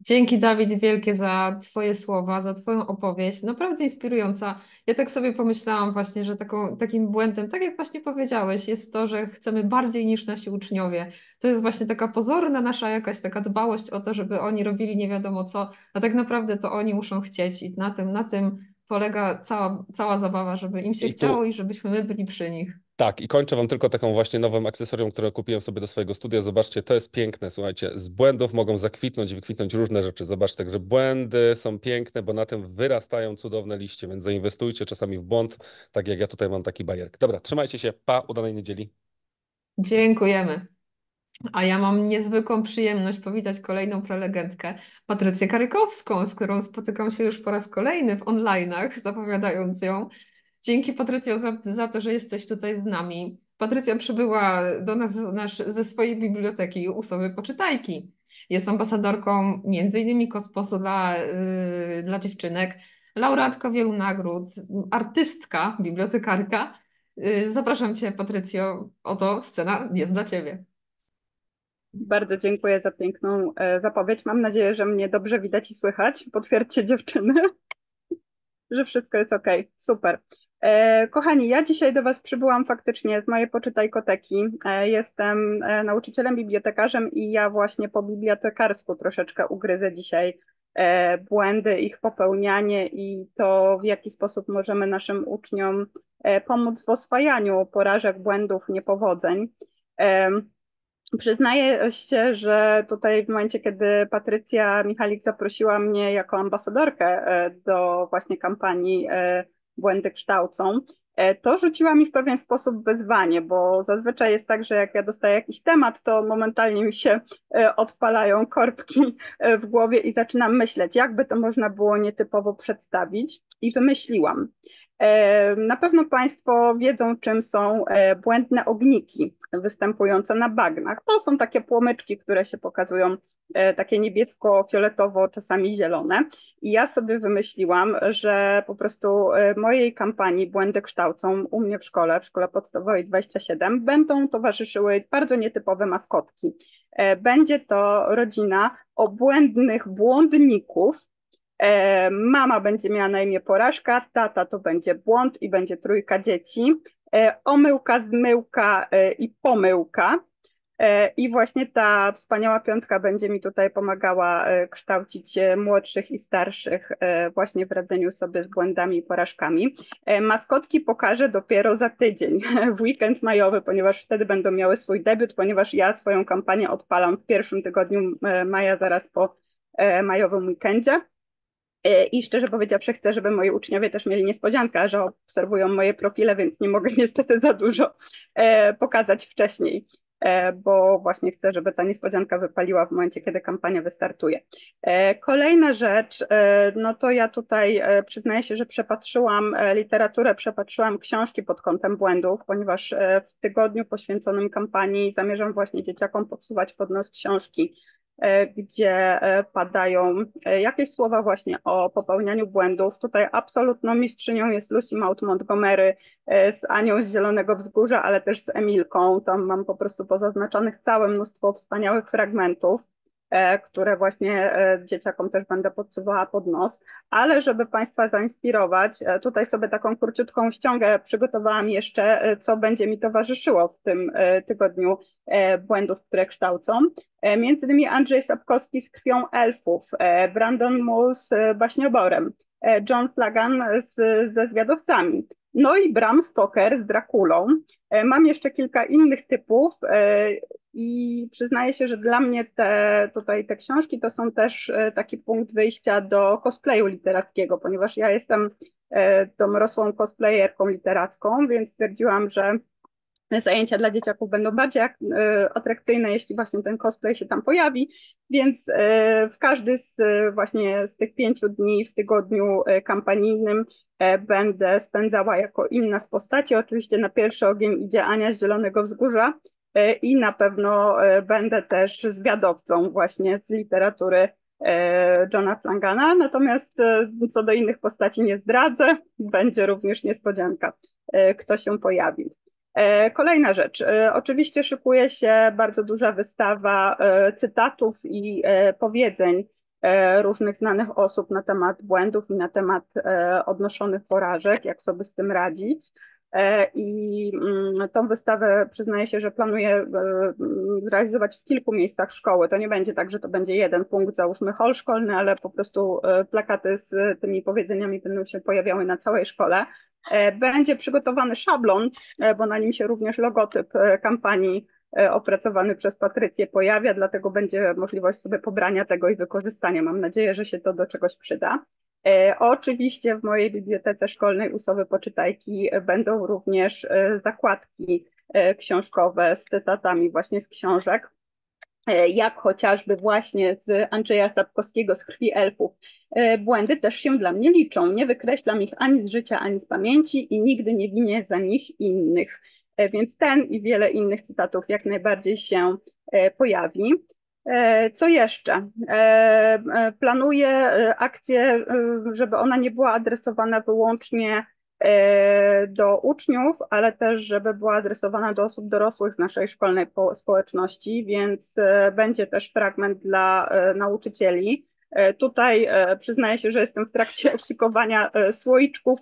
Dzięki Dawid wielkie za Twoje słowa, za Twoją opowieść, naprawdę inspirująca. Ja tak sobie pomyślałam właśnie, że taką, takim błędem, tak jak właśnie powiedziałeś, jest to, że chcemy bardziej niż nasi uczniowie, to jest właśnie taka pozorna nasza jakaś taka dbałość o to, żeby oni robili nie wiadomo co, a tak naprawdę to oni muszą chcieć i na tym, na tym polega cała, cała zabawa, żeby im się I chciało tu... i żebyśmy my byli przy nich. Tak, i kończę Wam tylko taką właśnie nową akcesorium, które kupiłem sobie do swojego studia. Zobaczcie, to jest piękne, słuchajcie. Z błędów mogą zakwitnąć, wykwitnąć różne rzeczy. Zobaczcie, także błędy są piękne, bo na tym wyrastają cudowne liście, więc zainwestujcie czasami w błąd, tak jak ja tutaj mam taki bajerk. Dobra, trzymajcie się, pa, udanej niedzieli. Dziękujemy. A ja mam niezwykłą przyjemność powitać kolejną prelegentkę, Patrycję Karykowską, z którą spotykam się już po raz kolejny w online'ach, zapowiadając ją. Dzięki Patrycjo za, za to, że jesteś tutaj z nami. Patrycja przybyła do nas ze swojej biblioteki sobie Poczytajki. Jest ambasadorką m.in. Kosmosu dla, yy, dla dziewczynek, laureatką wielu nagród, artystka, bibliotekarka. Y, zapraszam Cię, Patrycjo, oto scena jest dla Ciebie. Bardzo dziękuję za piękną e, zapowiedź. Mam nadzieję, że mnie dobrze widać i słychać. Potwierdźcie dziewczyny, że wszystko jest ok. Super. E, kochani, ja dzisiaj do Was przybyłam faktycznie z mojej poczytajkoteki. E, jestem nauczycielem, bibliotekarzem i ja właśnie po bibliotekarsku troszeczkę ugryzę dzisiaj błędy, ich popełnianie i to, w jaki sposób możemy naszym uczniom pomóc w oswajaniu porażek, błędów, niepowodzeń. Przyznaję się, że tutaj w momencie, kiedy Patrycja Michalik zaprosiła mnie jako ambasadorkę e, do właśnie kampanii e, Błędy Kształcą, e, to rzuciła mi w pewien sposób wyzwanie, bo zazwyczaj jest tak, że jak ja dostaję jakiś temat, to momentalnie mi się odpalają korbki w głowie i zaczynam myśleć, jakby to można było nietypowo przedstawić. I wymyśliłam. E, na pewno Państwo wiedzą, czym są e, błędne ogniki występujące na bagnach. To są takie płomyczki, które się pokazują, e, takie niebiesko-fioletowo, czasami zielone. I ja sobie wymyśliłam, że po prostu mojej kampanii Błędy kształcą u mnie w szkole, w szkole podstawowej 27, będą towarzyszyły bardzo nietypowe maskotki. Będzie to rodzina obłędnych błądników, E, mama będzie miała na imię porażka, tata to będzie błąd i będzie trójka dzieci. E, omyłka, zmyłka e, i pomyłka. I właśnie ta wspaniała piątka będzie mi tutaj pomagała kształcić młodszych i starszych właśnie w radzeniu sobie z błędami i porażkami. Maskotki pokażę dopiero za tydzień, w weekend majowy, ponieważ wtedy będą miały swój debiut, ponieważ ja swoją kampanię odpalam w pierwszym tygodniu maja, zaraz po majowym weekendzie. E, I szczerze powiedziawszy, chcę, żeby moi uczniowie też mieli niespodziankę, że obserwują moje profile, więc nie mogę niestety za dużo e, pokazać wcześniej, e, bo właśnie chcę, żeby ta niespodzianka wypaliła w momencie, kiedy kampania wystartuje. Kolejna rzecz, no to ja tutaj przyznaję się, że przepatrzyłam literaturę, przepatrzyłam książki pod kątem błędów, ponieważ w tygodniu poświęconym kampanii zamierzam właśnie dzieciakom podsuwać pod nos książki E, gdzie e, padają e, jakieś słowa właśnie o popełnianiu błędów. Tutaj absolutną mistrzynią jest Lucy Maud Montgomery z Anią z Zielonego Wzgórza, ale też z Emilką. Tam mam po prostu pozaznaczanych całe mnóstwo wspaniałych fragmentów. E, które właśnie e, dzieciakom też będę podsuwała pod nos. Ale żeby Państwa zainspirować, e, tutaj sobie taką króciutką ściągę przygotowałam jeszcze, co będzie mi towarzyszyło w tym tygodniu błędów, które kształcą. Między innymi Andrzej Sapkowski z Krwią Elfów, Brandon Mull z Baśnioborem, John Flagan z, ze Zwiadowcami, no i Bram Stoker z Drakulą. Mam jeszcze kilka innych typów. I przyznaję się, że dla mnie te, tutaj te książki to są też e, taki punkt wyjścia do cosplayu literackiego, ponieważ ja jestem e, rosłą cosplayerką literacką, więc stwierdziłam, że zajęcia dla dzieciaków będą bardziej e, atrakcyjne, jeśli właśnie ten cosplay się tam pojawi, więc w każdy z właśnie z tych pięciu dni w tygodniu kampanijnym będę spędzała jako inna z postaci. Oczywiście na pierwszy ogień idzie Ania z Zielonego Wzgórza, E, i na pewno e, będę też zwiadowcą właśnie z literatury e, Johna Flangana, natomiast co do innych postaci nie zdradzę, będzie również niespodzianka, kto się pojawił. Kolejna rzecz. Oczywiście szykuje się bardzo duża wystawa cytatów i powiedzeń różnych znanych osób na temat błędów i na temat odnoszonych porażek, jak sobie z tym radzić. E, I mm, tą wystawę przyznaję się, że planuję e, zrealizować w kilku miejscach szkoły. To nie będzie tak, że to będzie jeden punkt, załóżmy hol szkolny, ale po prostu e, plakaty z tymi powiedzeniami będą się pojawiały na całej szkole. Będzie przygotowany szablon, bo na nim się również logotyp kampanii opracowany przez Patrycję pojawia, dlatego będzie możliwość sobie pobrania tego i wykorzystania. Mam nadzieję, że się to do czegoś przyda. E, oczywiście w mojej bibliotece szkolnej usowy poczytajki będą również e, zakładki e, książkowe z cytatami właśnie z książek, jak chociażby właśnie z Andrzeja Sapkowskiego z Krwi Elfów. Błędy też się dla mnie liczą, nie wykreślam ich ani z życia, ani z pamięci i nigdy nie winię za nich innych. Więc ten i wiele innych cytatów jak najbardziej się pojawi. E, co jeszcze? E, e, planuję akcję, żeby ona nie była adresowana wyłącznie do uczniów, ale też, żeby była adresowana do osób dorosłych z naszej szkolnej społeczności, więc będzie też fragment dla nauczycieli. Tutaj przyznaję się, że jestem w trakcie szykowania słoiczków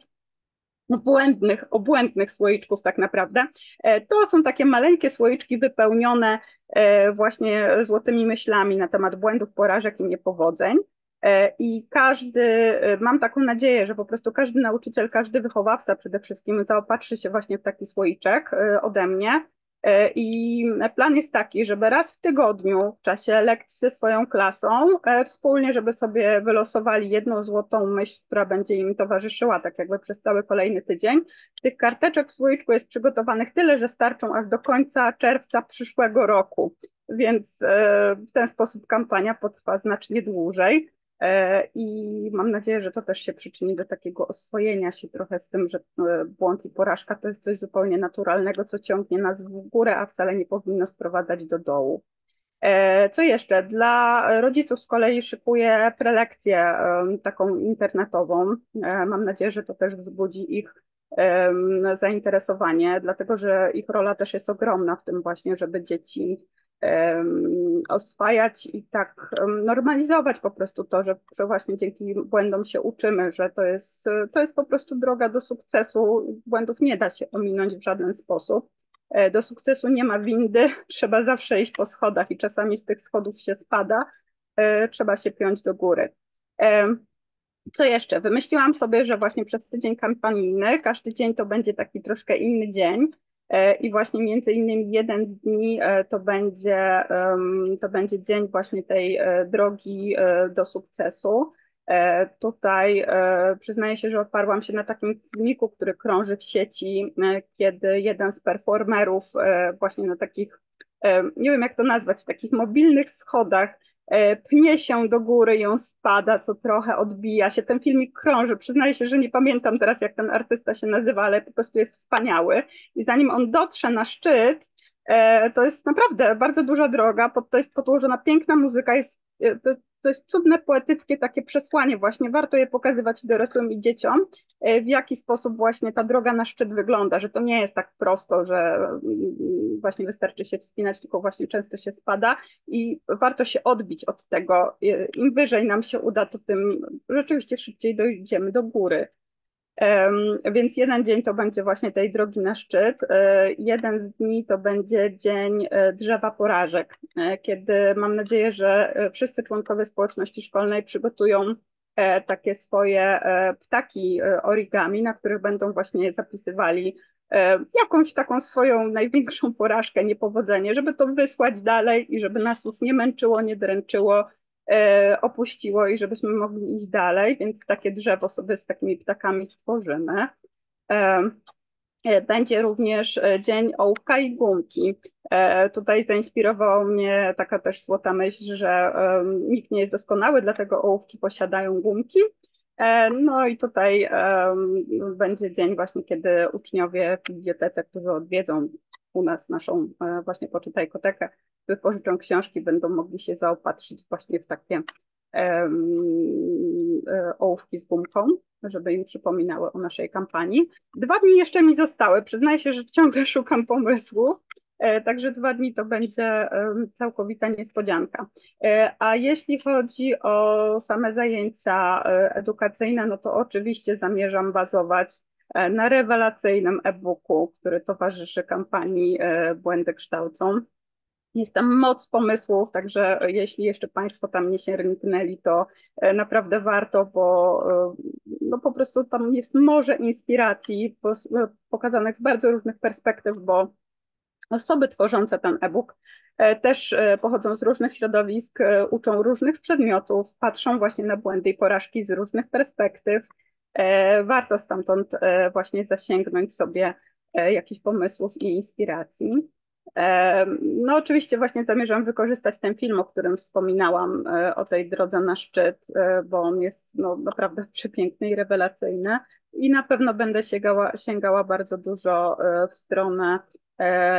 no, błędnych, obłędnych słoiczków tak naprawdę. E, to są takie maleńkie słoiczki wypełnione e, właśnie złotymi myślami na temat błędów, porażek i niepowodzeń. E, I każdy, mam taką nadzieję, że po prostu każdy nauczyciel, każdy wychowawca przede wszystkim zaopatrzy się właśnie w taki słoiczek ode mnie E, I plan jest taki, żeby raz w tygodniu w czasie lekcji ze swoją klasą e, wspólnie, żeby sobie wylosowali jedną złotą myśl, która będzie im towarzyszyła tak jakby przez cały kolejny tydzień. Tych karteczek w słoiczku jest przygotowanych tyle, że starczą aż do końca czerwca przyszłego roku. Więc e, w ten sposób kampania potrwa znacznie dłużej. E, I mam nadzieję, że to też się przyczyni do takiego oswojenia się trochę z tym, że e, błąd i porażka to jest coś zupełnie naturalnego, co ciągnie nas w górę, a wcale nie powinno sprowadzać do dołu. E, co jeszcze? Dla rodziców z kolei szykuję prelekcję taką internetową. Mam nadzieję, że to też wzbudzi ich zainteresowanie, dlatego że ich rola też jest ogromna w tym właśnie, żeby dzieci oswajać i tak normalizować po prostu to, że, że właśnie dzięki błędom się uczymy, że to jest, to jest po prostu droga do sukcesu. Błędów nie da się ominąć w żaden sposób. E, do sukcesu nie ma windy, trzeba zawsze iść po schodach i czasami z tych schodów się spada, e, trzeba się piąć do góry. E, co jeszcze? Wymyśliłam sobie, że właśnie przez tydzień kampanijny, każdy dzień to będzie taki troszkę inny dzień E, I właśnie między innymi jeden z dni e, to będzie, to będzie dzień właśnie tej e, drogi do sukcesu. Tutaj przyznaję się, że oparłam się na takim filmiku, który krąży w sieci, kiedy jeden z performerów właśnie na takich, nie wiem jak to nazwać, takich mobilnych schodach E, pnie się do góry, ją spada, co trochę odbija się. Ten filmik krąży. Przyznaję się, że nie pamiętam teraz, jak ten artysta się nazywa, ale po prostu jest wspaniały. I zanim on dotrze na szczyt, e, to jest naprawdę bardzo duża droga, to jest podłożona piękna muzyka, jest, e, to, to jest cudne, poetyckie takie przesłanie właśnie. Warto je pokazywać dorosłym i dzieciom, e, w jaki sposób właśnie ta droga na szczyt wygląda, że to nie jest tak prosto, że mm, właśnie wystarczy się wspinać, tylko właśnie często się spada i warto się odbić od tego. E, Im wyżej nam się uda, to tym rzeczywiście szybciej dojdziemy do góry. Więc jeden dzień to będzie właśnie tej drogi na szczyt, e, jeden z dni to będzie dzień e, drzewa porażek, e, kiedy mam nadzieję, że wszyscy członkowie społeczności szkolnej przygotują takie swoje ptaki origami, na których będą właśnie zapisywali jakąś taką swoją największą porażkę, niepowodzenie, żeby to wysłać dalej i żeby nas nie męczyło, nie dręczyło E, opuściło i żebyśmy mogli iść dalej, więc takie drzewo sobie z takimi ptakami stworzymy. E, e, będzie również Dzień Ołówka i Gumki. Tutaj zainspirowała mnie taka też złota myśl, że nikt nie jest doskonały, dlatego ołówki posiadają gumki. No i tutaj będzie dzień właśnie, kiedy uczniowie w bibliotece, którzy odwiedzą u nas naszą e, właśnie poczytajkotekę, wypożyczą książki, będą mogli się zaopatrzyć właśnie w takie e, ołówki z gumką, żeby im przypominały o naszej kampanii. Dwa dni jeszcze mi zostały. Przyznaję się, że ciągle szukam pomysłów. E, także dwa dni to będzie całkowita niespodzianka. A jeśli chodzi o same zajęcia edukacyjne, no to oczywiście zamierzam bazować E, na rewelacyjnym e-booku, który towarzyszy kampanii e, Błędy Kształcą. Jest tam moc pomysłów, także jeśli jeszcze Państwo tam nie się to e, naprawdę warto, bo no po prostu tam jest morze inspiracji pokazanych z bardzo różnych perspektyw, bo osoby tworzące ten e-book też pochodzą z różnych środowisk, uczą różnych przedmiotów, patrzą właśnie na błędy i porażki z różnych perspektyw. E, warto stamtąd e, właśnie zasięgnąć sobie e, jakichś pomysłów i inspiracji. No, oczywiście, właśnie zamierzam wykorzystać ten film, o którym wspominałam, o tej drodze na szczyt, bo on jest no, naprawdę przepiękny i rewelacyjny. I na pewno będę sięgała, sięgała bardzo dużo w stronę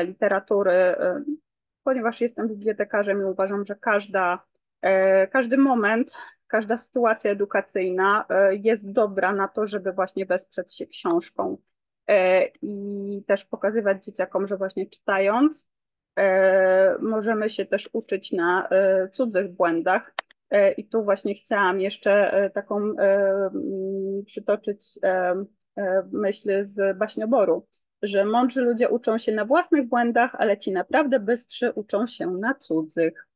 literatury, ponieważ jestem bibliotekarzem i uważam, że każda, każdy moment każda sytuacja edukacyjna e, jest dobra na to, żeby właśnie wesprzeć się książką e, i też pokazywać dzieciakom, że właśnie czytając e, możemy się też uczyć na cudzych błędach. I tu właśnie chciałam jeszcze taką mm, przytoczyć myśl z baśnioboru, że mądrzy ludzie uczą się na własnych błędach, ale ci naprawdę bystrzy uczą się na cudzych.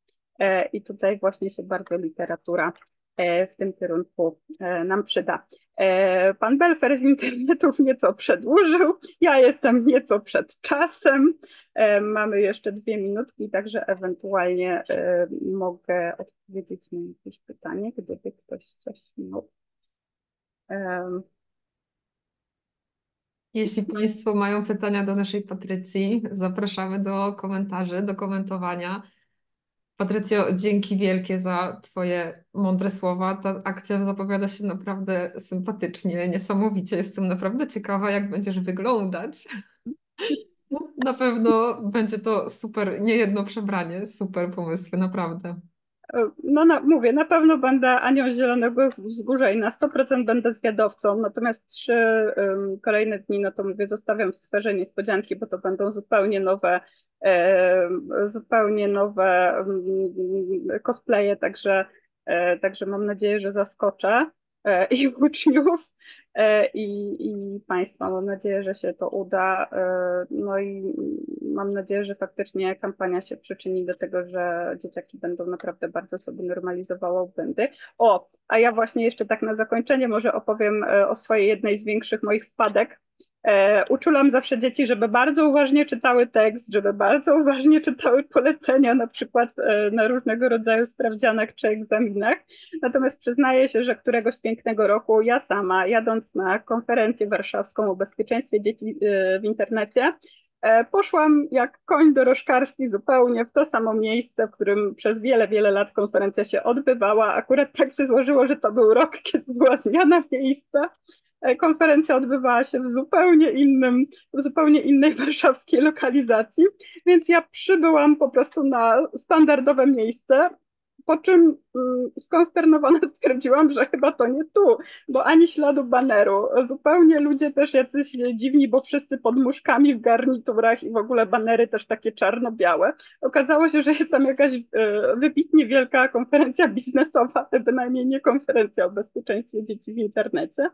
I tutaj właśnie się bardzo literatura E, w tym kierunku e, nam przyda. E, pan Belfer z internetów nieco przedłużył, ja jestem nieco przed czasem. Mamy jeszcze dwie minutki, także ewentualnie mogę odpowiedzieć na jakieś pytanie, gdyby ktoś coś miał. Jeśli Państwo mają pytania do naszej Patrycji, zapraszamy do komentarzy, do komentowania. Patrycjo, dzięki wielkie za Twoje mądre słowa. Ta akcja zapowiada się naprawdę sympatycznie, niesamowicie. Jestem naprawdę ciekawa, jak będziesz wyglądać. Na pewno będzie to super, niejedno przebranie, super pomysły, naprawdę. No, na, mówię, na pewno będę Anią Zielonego Wzgórza i na 100% będę zwiadowcą, natomiast trzy um, kolejne dni, no to mówię, zostawiam w sferze niespodzianki, bo to będą zupełnie nowe, e, zupełnie nowe mm, cosplaye, także, e, także mam nadzieję, że zaskoczę e, i uczniów E, i, i państwa. Mam nadzieję, że się to uda. E, no i mam nadzieję, że faktycznie kampania się przyczyni do tego, że dzieciaki będą naprawdę bardzo sobie normalizowały błędy. O, a ja właśnie jeszcze tak na zakończenie może opowiem e, o swojej jednej z większych moich wpadek E, uczulam zawsze dzieci, żeby bardzo uważnie czytały tekst, żeby bardzo uważnie czytały polecenia, na przykład e, na różnego rodzaju sprawdzianach czy egzaminach. Natomiast przyznaję się, że któregoś pięknego roku ja sama, jadąc na konferencję warszawską o bezpieczeństwie dzieci e, w internecie, poszłam jak koń do zupełnie w to samo miejsce, w którym przez wiele, wiele lat konferencja się odbywała. Akurat tak się złożyło, że to był rok, kiedy była zmiana miejsca E, konferencja odbywała się w zupełnie innym, w zupełnie innej warszawskiej lokalizacji, więc ja przybyłam po prostu na standardowe miejsce, po czym y, skonsternowana stwierdziłam, że chyba to nie tu, bo ani śladu baneru. Zupełnie ludzie też jacyś dziwni, bo wszyscy pod muszkami w garniturach i w ogóle banery też takie czarno-białe. Okazało się, że jest tam jakaś y, wybitnie wielka konferencja biznesowa, bynajmniej nie konferencja o bezpieczeństwie dzieci w internecie.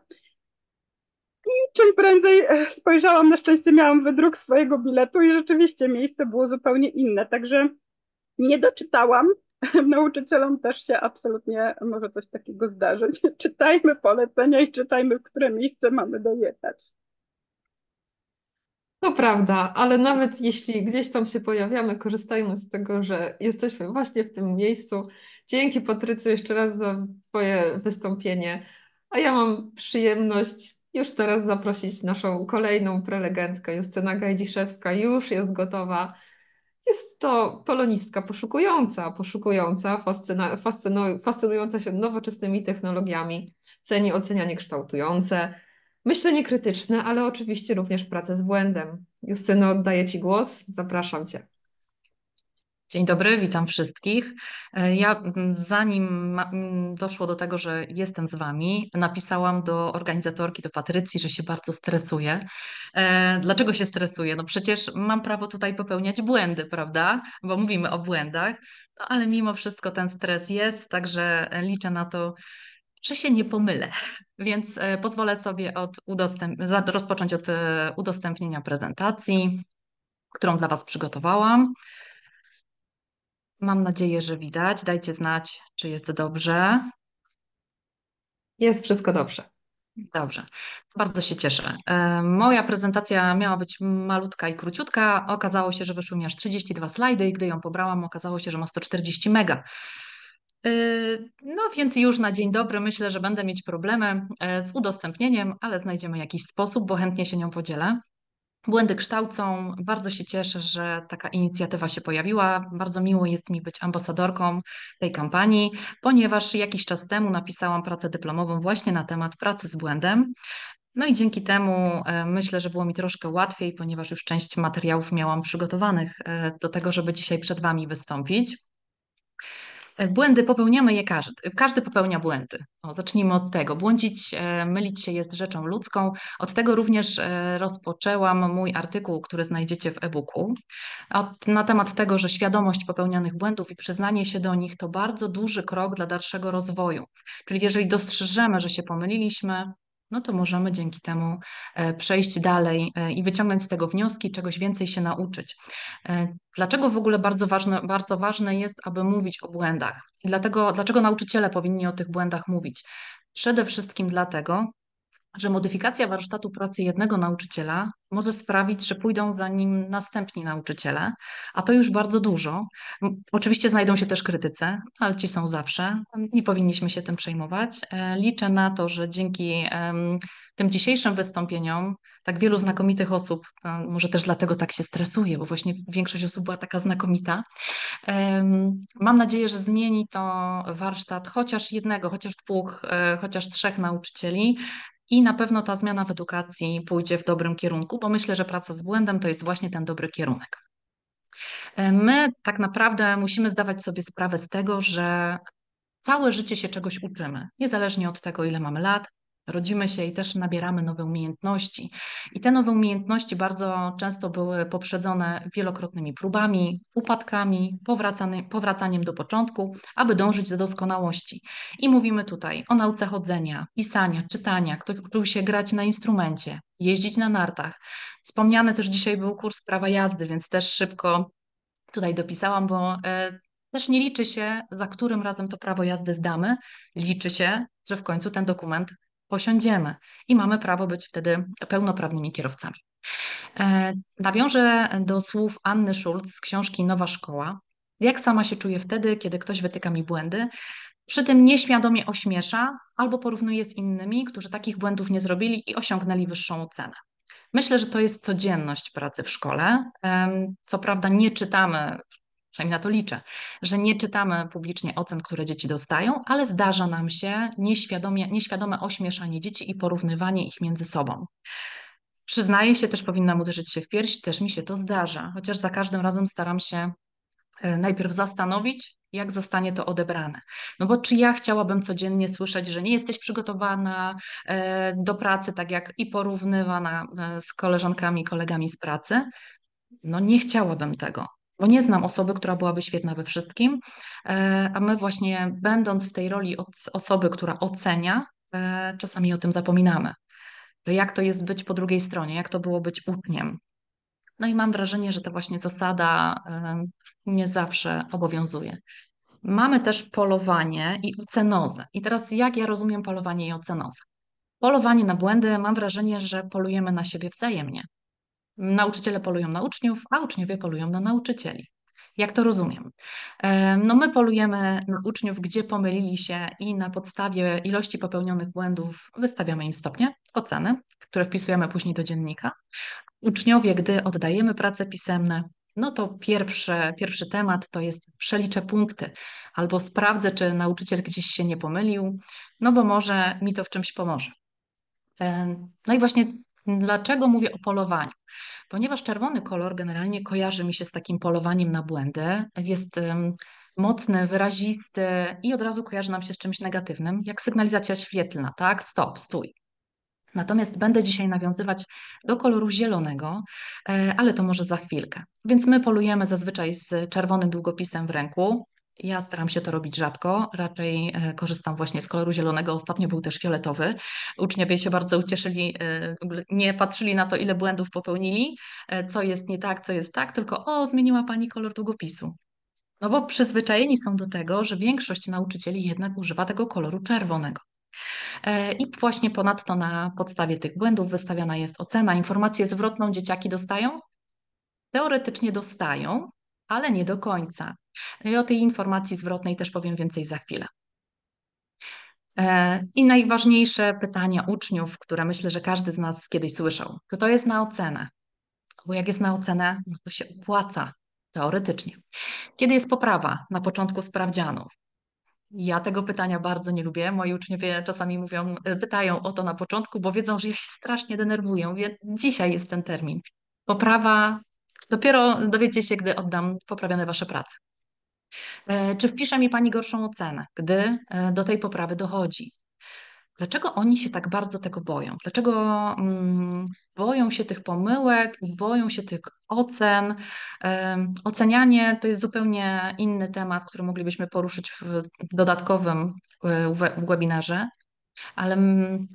I czym prędzej e, spojrzałam, na szczęście miałam wydruk swojego biletu i rzeczywiście miejsce było zupełnie inne. Także nie doczytałam. Nauczycielom też się absolutnie może coś takiego zdarzyć. Czytajmy polecenia i czytajmy, w które miejsce mamy dojechać. To prawda, ale nawet jeśli gdzieś tam się pojawiamy, korzystajmy z tego, że jesteśmy właśnie w tym miejscu. Dzięki Patrycy jeszcze raz za Twoje wystąpienie. A ja mam przyjemność już teraz zaprosić naszą kolejną prelegentkę. Justyna Gajdziszewska już jest gotowa. Jest to polonistka poszukująca, poszukująca, fascyna, fascynująca się nowoczesnymi technologiami, ceni ocenianie kształtujące, myślenie krytyczne, ale oczywiście również pracę z błędem. Justyno, oddaję Ci głos, zapraszam Cię. Dzień dobry, witam wszystkich. E, ja zanim doszło do tego, że jestem z Wami, napisałam do organizatorki, do Patrycji, że się bardzo stresuję. E, dlaczego się stresuję? No przecież mam prawo tutaj popełniać błędy, prawda? Bo mówimy o błędach, no ale mimo wszystko ten stres jest, także liczę na to, że się nie pomylę, więc e, pozwolę sobie od udostęp- rozpocząć od udostępnienia prezentacji, którą dla Was przygotowałam. Mam nadzieję, że widać. Dajcie znać, czy jest dobrze. Jest wszystko dobrze. Dobrze, bardzo się cieszę. E, moja prezentacja miała być malutka i króciutka. Okazało się, że wyszły mi aż 32 slajdy i gdy ją pobrałam, okazało się, że ma 140 mega. E, no więc już na dzień dobry myślę, że będę mieć problemy e, z udostępnieniem, ale znajdziemy jakiś sposób, bo chętnie się nią podzielę. Błędy kształcą. Bardzo się cieszę, że taka inicjatywa się pojawiła. Bardzo miło jest mi być ambasadorką tej kampanii, ponieważ jakiś czas temu napisałam pracę dyplomową właśnie na temat pracy z błędem. No i dzięki temu e, myślę, że było mi troszkę łatwiej, ponieważ już część materiałów miałam przygotowanych e, do tego, żeby dzisiaj przed Wami wystąpić. Błędy popełniamy je każdy. Każdy popełnia błędy. O, zacznijmy od tego. Błądzić, e, mylić się jest rzeczą ludzką. Od tego również e, rozpoczęłam mój artykuł, który znajdziecie w e-booku, od, na temat tego, że świadomość popełnianych błędów i przyznanie się do nich to bardzo duży krok dla dalszego rozwoju. Czyli jeżeli dostrzeżemy, że się pomyliliśmy, no to możemy dzięki temu e, przejść dalej e, i wyciągnąć z tego wnioski, czegoś więcej się nauczyć. E, dlaczego w ogóle bardzo ważne, bardzo ważne jest, aby mówić o błędach? I dlatego, dlaczego nauczyciele powinni o tych błędach mówić? Przede wszystkim dlatego, że modyfikacja warsztatu pracy jednego nauczyciela może sprawić, że pójdą za nim następni nauczyciele, a to już bardzo dużo. Oczywiście znajdą się też krytyce, ale ci są zawsze. Nie powinniśmy się tym przejmować. E, liczę na to, że dzięki tym dzisiejszym wystąpieniom tak wielu znakomitych osób, e, może też dlatego tak się stresuje, bo właśnie większość osób była taka znakomita. Mam nadzieję, że zmieni to warsztat chociaż jednego, chociaż dwóch, e, chociaż trzech nauczycieli, i na pewno ta zmiana w edukacji pójdzie w dobrym kierunku, bo myślę, że praca z błędem to jest właśnie ten dobry kierunek. E, my tak naprawdę musimy zdawać sobie sprawę z tego, że całe życie się czegoś uczymy, niezależnie od tego, ile mamy lat, Rodzimy się i też nabieramy nowe umiejętności. I te nowe umiejętności bardzo często były poprzedzone wielokrotnymi próbami, upadkami, powracaniem do początku, aby dążyć do doskonałości. I mówimy tutaj o nauce chodzenia, pisania, czytania, kto uczył się grać na instrumencie, jeździć na nartach. Wspomniany też dzisiaj był kurs prawa jazdy, więc też szybko tutaj dopisałam, bo e, też nie liczy się, za którym razem to prawo jazdy zdamy, liczy się, że w końcu ten dokument posiądziemy i mamy prawo być wtedy pełnoprawnymi kierowcami. E, nawiążę do słów Anny Schulz z książki Nowa Szkoła. Jak sama się czuję wtedy, kiedy ktoś wytyka mi błędy, przy tym nieświadomie ośmiesza albo porównuje z innymi, którzy takich błędów nie zrobili i osiągnęli wyższą ocenę. Myślę, że to jest codzienność pracy w szkole. Co prawda nie czytamy przynajmniej na to liczę, że nie czytamy publicznie ocen, które dzieci dostają, ale zdarza nam się nieświadomie, nieświadome ośmieszanie dzieci i porównywanie ich między sobą. Przyznaję się, też powinnam uderzyć się w pierś, też mi się to zdarza, chociaż za każdym razem staram się e, najpierw zastanowić, jak zostanie to odebrane. No bo czy ja chciałabym codziennie słyszeć, że nie jesteś przygotowana e, do pracy, tak jak i porównywana e, z koleżankami, kolegami z pracy? No nie chciałabym tego bo nie znam osoby, która byłaby świetna we wszystkim, e, a my właśnie będąc w tej roli osoby, która ocenia, e, czasami o tym zapominamy. To jak to jest być po drugiej stronie, jak to było być uczniem. No i mam wrażenie, że ta właśnie zasada e, nie zawsze obowiązuje. Mamy też polowanie i ocenozę. I teraz jak ja rozumiem polowanie i ocenozę? Polowanie na błędy, mam wrażenie, że polujemy na siebie wzajemnie. Nauczyciele polują na uczniów, a uczniowie polują na nauczycieli. Jak to rozumiem? No my polujemy na uczniów, gdzie pomylili się i na podstawie ilości popełnionych błędów wystawiamy im stopnie, oceny, które wpisujemy później do dziennika. Uczniowie, gdy oddajemy prace pisemne, no to pierwszy, pierwszy temat to jest przeliczę punkty albo sprawdzę, czy nauczyciel gdzieś się nie pomylił, no bo może mi to w czymś pomoże. No i właśnie Dlaczego mówię o polowaniu? Ponieważ czerwony kolor generalnie kojarzy mi się z takim polowaniem na błędy. Jest mocny, wyrazisty i od razu kojarzy nam się z czymś negatywnym, jak sygnalizacja świetlna, tak? Stop, stój. Natomiast będę dzisiaj nawiązywać do koloru zielonego, e, ale to może za chwilkę. Więc my polujemy zazwyczaj z czerwonym długopisem w ręku, ja staram się to robić rzadko, raczej e, korzystam właśnie z koloru zielonego, ostatnio był też fioletowy. Uczniowie się bardzo ucieszyli, e, nie patrzyli na to, ile błędów popełnili, e, co jest nie tak, co jest tak, tylko o, zmieniła pani kolor długopisu. No bo przyzwyczajeni są do tego, że większość nauczycieli jednak używa tego koloru czerwonego. I właśnie ponadto na podstawie tych błędów wystawiana jest ocena. Informację zwrotną dzieciaki dostają? Teoretycznie dostają, ale nie do końca. No I o tej informacji zwrotnej też powiem więcej za chwilę. E, I najważniejsze pytania uczniów, które myślę, że każdy z nas kiedyś słyszał, to jest na ocenę. Bo jak jest na ocenę, no to się opłaca teoretycznie. Kiedy jest poprawa na początku sprawdzianu? Ja tego pytania bardzo nie lubię. Moi uczniowie czasami mówią, e, pytają o to na początku, bo wiedzą, że ja się strasznie denerwuję. Dzisiaj jest ten termin. Poprawa Dopiero dowiecie się, gdy oddam poprawione Wasze prace. E, czy wpisze mi Pani gorszą ocenę, gdy e, do tej poprawy dochodzi? Dlaczego oni się tak bardzo tego boją? Dlaczego mm, boją się tych pomyłek, boją się tych ocen? E, ocenianie to jest zupełnie inny temat, który moglibyśmy poruszyć w dodatkowym w, w webinarze, ale mm,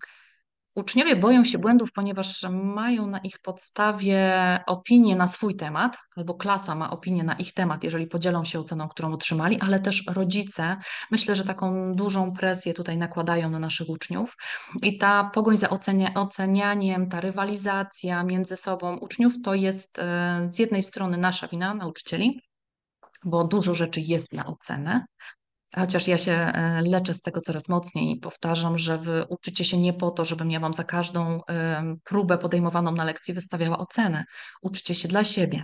Uczniowie boją się błędów, ponieważ mają na ich podstawie opinię na swój temat, albo klasa ma opinię na ich temat, jeżeli podzielą się oceną, którą otrzymali, ale też rodzice. Myślę, że taką dużą presję tutaj nakładają na naszych uczniów i ta pogoń za ocenia, ocenianiem, ta rywalizacja między sobą uczniów to jest e, z jednej strony nasza wina, nauczycieli, bo dużo rzeczy jest na ocenę, Chociaż ja się e, leczę z tego coraz mocniej i powtarzam, że wy uczycie się nie po to, żebym ja wam za każdą próbę podejmowaną na lekcji wystawiała ocenę. Uczycie się dla siebie.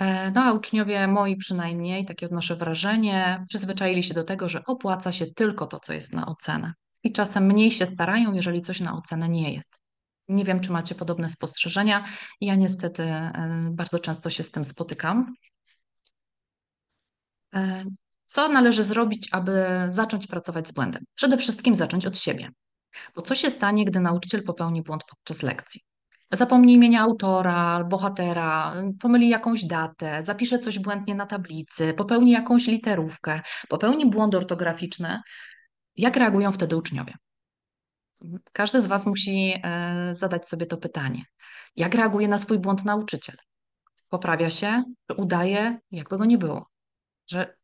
E, no a uczniowie moi przynajmniej, takie odnoszę wrażenie, przyzwyczaili się do tego, że opłaca się tylko to, co jest na ocenę. I czasem mniej się starają, jeżeli coś na ocenę nie jest. Nie wiem, czy macie podobne spostrzeżenia. Ja niestety e, bardzo często się z tym spotykam. Co należy zrobić, aby zacząć pracować z błędem? Przede wszystkim zacząć od siebie. Bo co się stanie, gdy nauczyciel popełni błąd podczas lekcji? Zapomni imienia autora, bohatera, pomyli jakąś datę, zapisze coś błędnie na tablicy, popełni jakąś literówkę, popełni błąd ortograficzny. Jak reagują wtedy uczniowie? Każdy z Was musi e, zadać sobie to pytanie. Jak reaguje na swój błąd nauczyciel? Poprawia się, udaje, jakby go nie było, że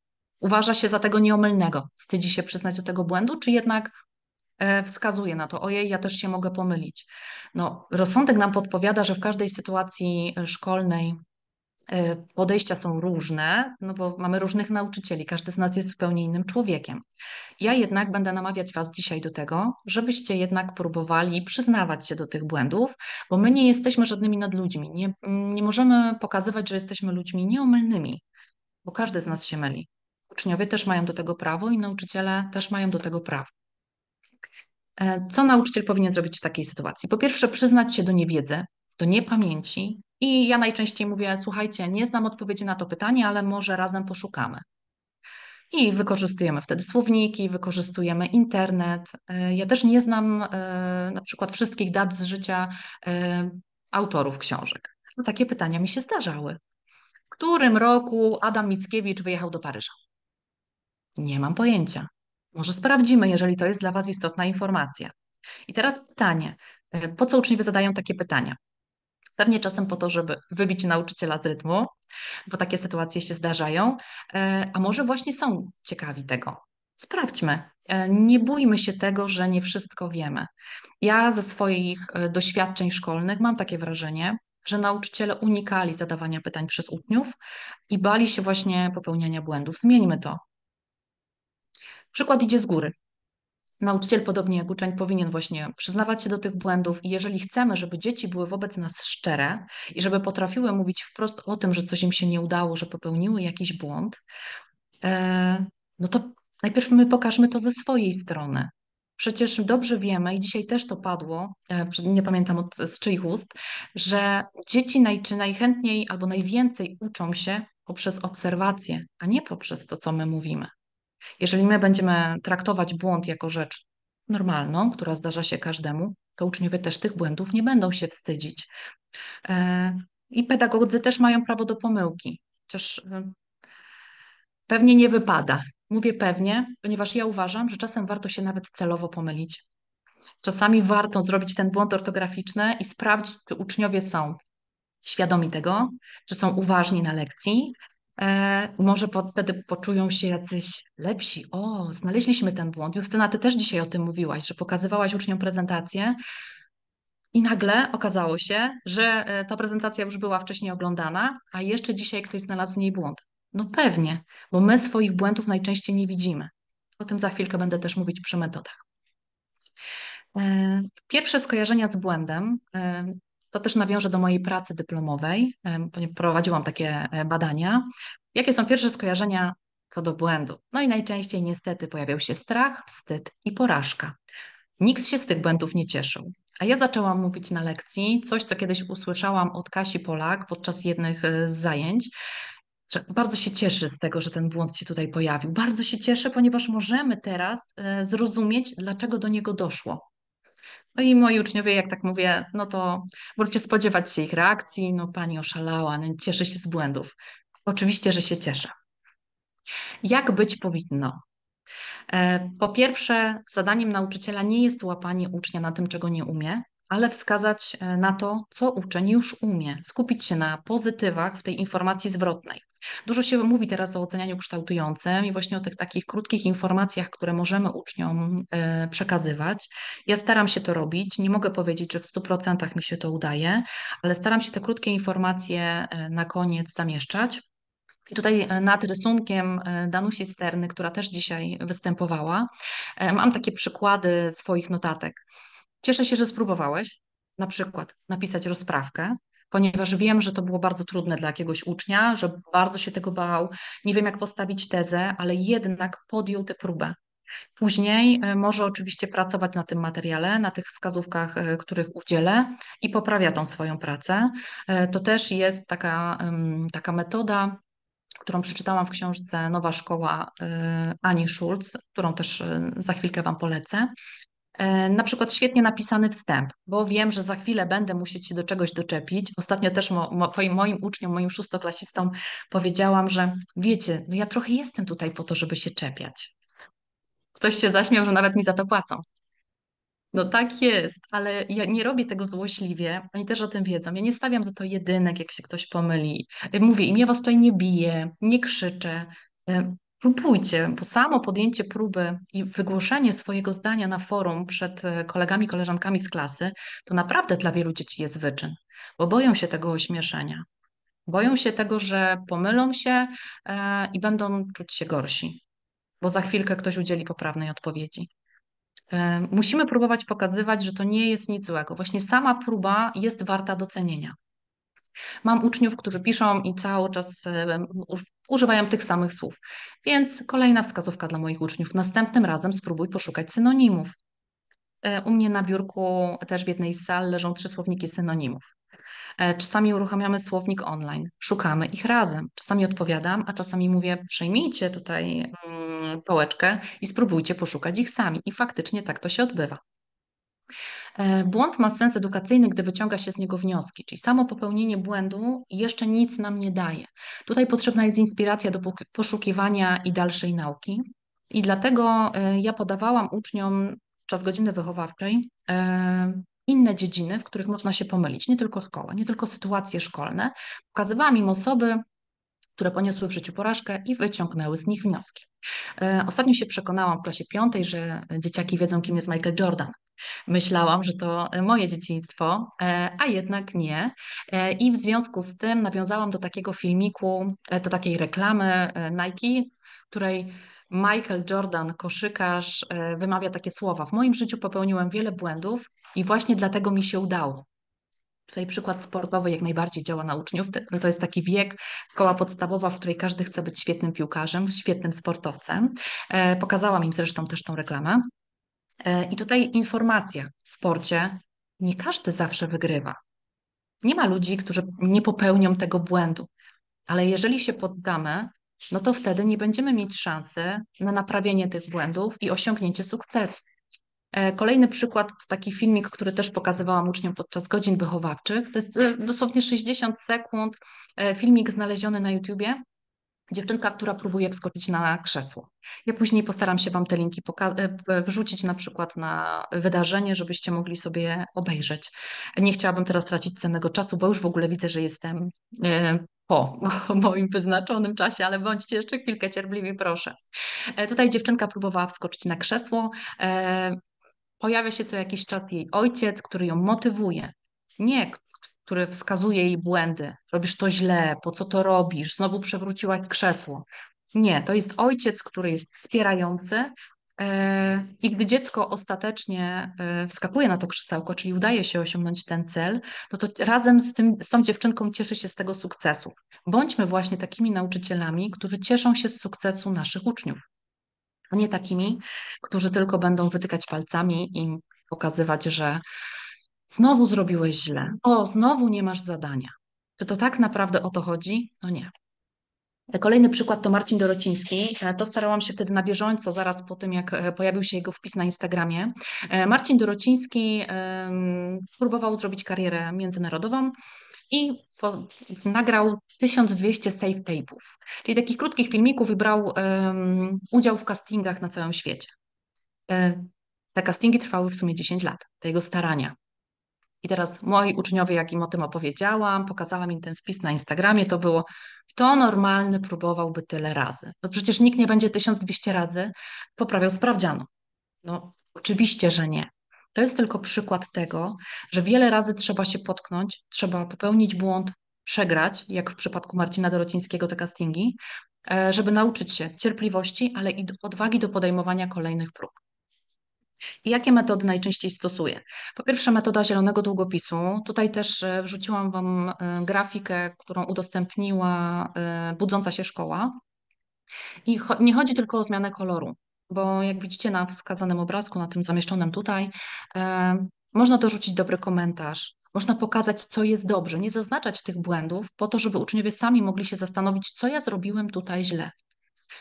uważa się za tego nieomylnego, wstydzi się przyznać do tego błędu, czy jednak e, wskazuje na to, ojej, ja też się mogę pomylić. No, rozsądek nam podpowiada, że w każdej sytuacji szkolnej e, podejścia są różne, no bo mamy różnych nauczycieli, każdy z nas jest zupełnie innym człowiekiem. Ja jednak będę namawiać Was dzisiaj do tego, żebyście jednak próbowali przyznawać się do tych błędów, bo my nie jesteśmy żadnymi nadludźmi. Nie, nie możemy pokazywać, że jesteśmy ludźmi nieomylnymi, bo każdy z nas się myli. Uczniowie też mają do tego prawo i nauczyciele też mają do tego prawo. E, co nauczyciel powinien zrobić w takiej sytuacji? Po pierwsze, przyznać się do niewiedzy, do niepamięci. I ja najczęściej mówię: Słuchajcie, nie znam odpowiedzi na to pytanie, ale może razem poszukamy. I wykorzystujemy wtedy słowniki, wykorzystujemy internet. E, ja też nie znam e, na przykład wszystkich dat z życia autorów książek. No, takie pytania mi się zdarzały. W którym roku Adam Mickiewicz wyjechał do Paryża? Nie mam pojęcia. Może sprawdzimy, jeżeli to jest dla Was istotna informacja. I teraz pytanie: e, po co uczniowie zadają takie pytania? Pewnie czasem po to, żeby wybić nauczyciela z rytmu, bo takie sytuacje się zdarzają, e, a może właśnie są ciekawi tego. Sprawdźmy. E, nie bójmy się tego, że nie wszystko wiemy. Ja ze swoich doświadczeń szkolnych mam takie wrażenie, że nauczyciele unikali zadawania pytań przez uczniów i bali się właśnie popełniania błędów. Zmieńmy to. Przykład idzie z góry. Nauczyciel, podobnie jak uczeń, powinien właśnie przyznawać się do tych błędów i jeżeli chcemy, żeby dzieci były wobec nas szczere i żeby potrafiły mówić wprost o tym, że coś im się nie udało, że popełniły jakiś błąd, e, no to najpierw my pokażmy to ze swojej strony. Przecież dobrze wiemy, i dzisiaj też to padło, e, nie pamiętam od, z czyich ust, że dzieci naj, czy najchętniej albo najwięcej uczą się poprzez obserwacje, a nie poprzez to, co my mówimy. Jeżeli my będziemy traktować błąd jako rzecz normalną, która zdarza się każdemu, to uczniowie też tych błędów nie będą się wstydzić. E, I pedagodzy też mają prawo do pomyłki, chociaż e, pewnie nie wypada. Mówię pewnie, ponieważ ja uważam, że czasem warto się nawet celowo pomylić. Czasami warto zrobić ten błąd ortograficzny i sprawdzić, czy uczniowie są świadomi tego, czy są uważni na lekcji, E, może po, wtedy poczują się jacyś lepsi. O, znaleźliśmy ten błąd. Justyna, ty też dzisiaj o tym mówiłaś, że pokazywałaś uczniom prezentację i nagle okazało się, że e, ta prezentacja już była wcześniej oglądana, a jeszcze dzisiaj ktoś znalazł w niej błąd. No pewnie, bo my swoich błędów najczęściej nie widzimy. O tym za chwilkę będę też mówić przy metodach. E, pierwsze skojarzenia z błędem e, to też nawiążę do mojej pracy dyplomowej, ponieważ prowadziłam takie e, badania. Jakie są pierwsze skojarzenia co do błędu? No i najczęściej niestety pojawiał się strach, wstyd i porażka. Nikt się z tych błędów nie cieszył. A ja zaczęłam mówić na lekcji coś, co kiedyś usłyszałam od Kasi Polak podczas jednych e, z zajęć, że bardzo się cieszy z tego, że ten błąd się tutaj pojawił. Bardzo się cieszę, ponieważ możemy teraz e, zrozumieć, dlaczego do niego doszło. No i moi uczniowie, jak tak mówię, no to możecie spodziewać się ich reakcji. No pani oszalała, no, cieszy się z błędów. Oczywiście, że się cieszę. Jak być powinno? E, po pierwsze, zadaniem nauczyciela nie jest łapanie ucznia na tym, czego nie umie, ale wskazać e, na to, co uczeń już umie, skupić się na pozytywach w tej informacji zwrotnej. Dużo się mówi teraz o ocenianiu kształtującym i właśnie o tych takich krótkich informacjach, które możemy uczniom e, przekazywać. Ja staram się to robić. Nie mogę powiedzieć, że w 100% mi się to udaje, ale staram się te krótkie informacje e, na koniec zamieszczać. I tutaj e, nad rysunkiem Danusi Sterny, która też dzisiaj występowała, mam takie przykłady swoich notatek. Cieszę się, że spróbowałeś na przykład napisać rozprawkę, ponieważ wiem, że to było bardzo trudne dla jakiegoś ucznia, że bardzo się tego bał, nie wiem jak postawić tezę, ale jednak podjął tę próbę. Później e, może oczywiście pracować na tym materiale, na tych wskazówkach, e, których udzielę i poprawia tą swoją pracę. E, to też jest taka, taka metoda, którą przeczytałam w książce Nowa Szkoła Ani Schulz, którą też za chwilkę Wam polecę. E, na przykład świetnie napisany wstęp, bo wiem, że za chwilę będę musieć się do czegoś doczepić. Ostatnio też mo, mo, moim uczniom, moim szóstoklasistom powiedziałam, że wiecie, no ja trochę jestem tutaj po to, żeby się czepiać. Ktoś się zaśmiał, że nawet mi za to płacą. No tak jest, ale ja nie robię tego złośliwie, oni też o tym wiedzą. Ja nie stawiam za to jedynek, jak się ktoś pomyli. E, mówię im, ja was tutaj nie biję, nie krzyczę. E, Próbujcie, bo samo podjęcie próby i wygłoszenie swojego zdania na forum przed e, kolegami, koleżankami z klasy, to naprawdę dla wielu dzieci jest wyczyn, bo boją się tego ośmieszenia. Boją się tego, że pomylą się e, i będą czuć się gorsi, bo za chwilkę ktoś udzieli poprawnej odpowiedzi. E, musimy próbować pokazywać, że to nie jest nic złego. Właśnie sama próba jest warta docenienia. Mam uczniów, którzy piszą i cały czas e, używają tych samych słów. Więc kolejna wskazówka dla moich uczniów. Następnym razem spróbuj poszukać synonimów. E, u mnie na biurku, też w jednej z sal, leżą trzy słowniki synonimów. E, czasami uruchamiamy słownik online, szukamy ich razem. Czasami odpowiadam, a czasami mówię: przyjmijcie tutaj mm, pałeczkę i spróbujcie poszukać ich sami. I faktycznie tak to się odbywa. E, błąd ma sens edukacyjny, gdy wyciąga się z niego wnioski, czyli samo popełnienie błędu jeszcze nic nam nie daje. Tutaj potrzebna jest inspiracja do poszukiwania i dalszej nauki. I dlatego e, ja podawałam uczniom czas godziny wychowawczej e, inne dziedziny, w których można się pomylić, nie tylko szkołę, nie tylko sytuacje szkolne. Pokazywałam im osoby, które poniosły w życiu porażkę i wyciągnęły z nich wnioski. Ostatnio się przekonałam w klasie piątej, że dzieciaki wiedzą, kim jest Michael Jordan. Myślałam, że to e, moje dzieciństwo, e, a jednak nie. E, I w związku z tym nawiązałam do takiego filmiku, do takiej reklamy Nike, której Michael Jordan, koszykarz, wymawia takie słowa: W moim życiu popełniłem wiele błędów i właśnie dlatego mi się udało. Tutaj przykład sportowy jak najbardziej działa na uczniów. To jest taki wiek, koła podstawowa, w której każdy chce być świetnym piłkarzem, świetnym sportowcem. Pokazałam im zresztą też tą reklamę. E, I tutaj informacja w sporcie. Nie każdy zawsze wygrywa. Nie ma ludzi, którzy nie popełnią tego błędu, ale jeżeli się poddamy, no to wtedy nie będziemy mieć szansy na naprawienie tych błędów i osiągnięcie sukcesu. E, kolejny przykład to taki filmik, który też pokazywałam uczniom podczas godzin wychowawczych. To jest e, dosłownie 60 sekund filmik znaleziony na YouTubie, dziewczynka, która próbuje wskoczyć na krzesło. Ja później postaram się Wam te linki e, wrzucić na przykład na wydarzenie, żebyście mogli sobie obejrzeć. Nie chciałabym teraz tracić cennego czasu, bo już w ogóle widzę, że jestem e, po moim wyznaczonym czasie, ale bądźcie jeszcze chwilkę cierpliwi, proszę. E, tutaj dziewczynka próbowała wskoczyć na krzesło. Pojawia się co jakiś czas jej ojciec, który ją motywuje. Nie, który wskazuje jej błędy. Robisz to źle, po co to robisz? Znowu przewróciłaś krzesło. Nie, to jest ojciec, który jest wspierający. E, I gdy dziecko ostatecznie e, wskakuje na to krzesełko, czyli udaje się osiągnąć ten cel, no to razem z, tym, z tą dziewczynką cieszy się z tego sukcesu. Bądźmy właśnie takimi nauczycielami, którzy cieszą się z sukcesu naszych uczniów, a nie takimi, którzy tylko będą wytykać palcami i pokazywać, że Znowu zrobiłeś źle. O, znowu nie masz zadania. Czy to tak naprawdę o to chodzi? No nie. E, kolejny przykład to Marcin Dorociński. E, to starałam się wtedy na bieżąco, zaraz po tym, jak e, pojawił się jego wpis na Instagramie. Marcin Dorociński um, próbował zrobić karierę międzynarodową i po, nagrał 1200 save tape'ów, czyli takich krótkich filmików i brał um, udział w castingach na całym świecie. Te castingi trwały w sumie 10 lat, te jego starania. I teraz moi uczniowie, jak im o tym opowiedziałam, pokazałam im ten wpis na Instagramie, to było, kto normalny próbowałby tyle razy? No przecież nikt nie będzie 1200 razy poprawiał sprawdzianu. No oczywiście, że nie. To jest tylko przykład tego, że wiele razy trzeba się potknąć, trzeba popełnić błąd, przegrać, jak w przypadku Marcina Dorocińskiego te castingi, e, żeby nauczyć się cierpliwości, ale i odwagi do podejmowania kolejnych prób. I jakie metody najczęściej stosuję? Po pierwsze, metoda zielonego długopisu. Tutaj też e, wrzuciłam Wam e, grafikę, którą udostępniła e, budząca się szkoła. I nie chodzi tylko o zmianę koloru, bo jak widzicie na wskazanym obrazku, na tym zamieszczonym tutaj, można dorzucić dobry komentarz, można pokazać, co jest dobrze, nie zaznaczać tych błędów, po to, żeby uczniowie sami mogli się zastanowić, co ja zrobiłem tutaj źle,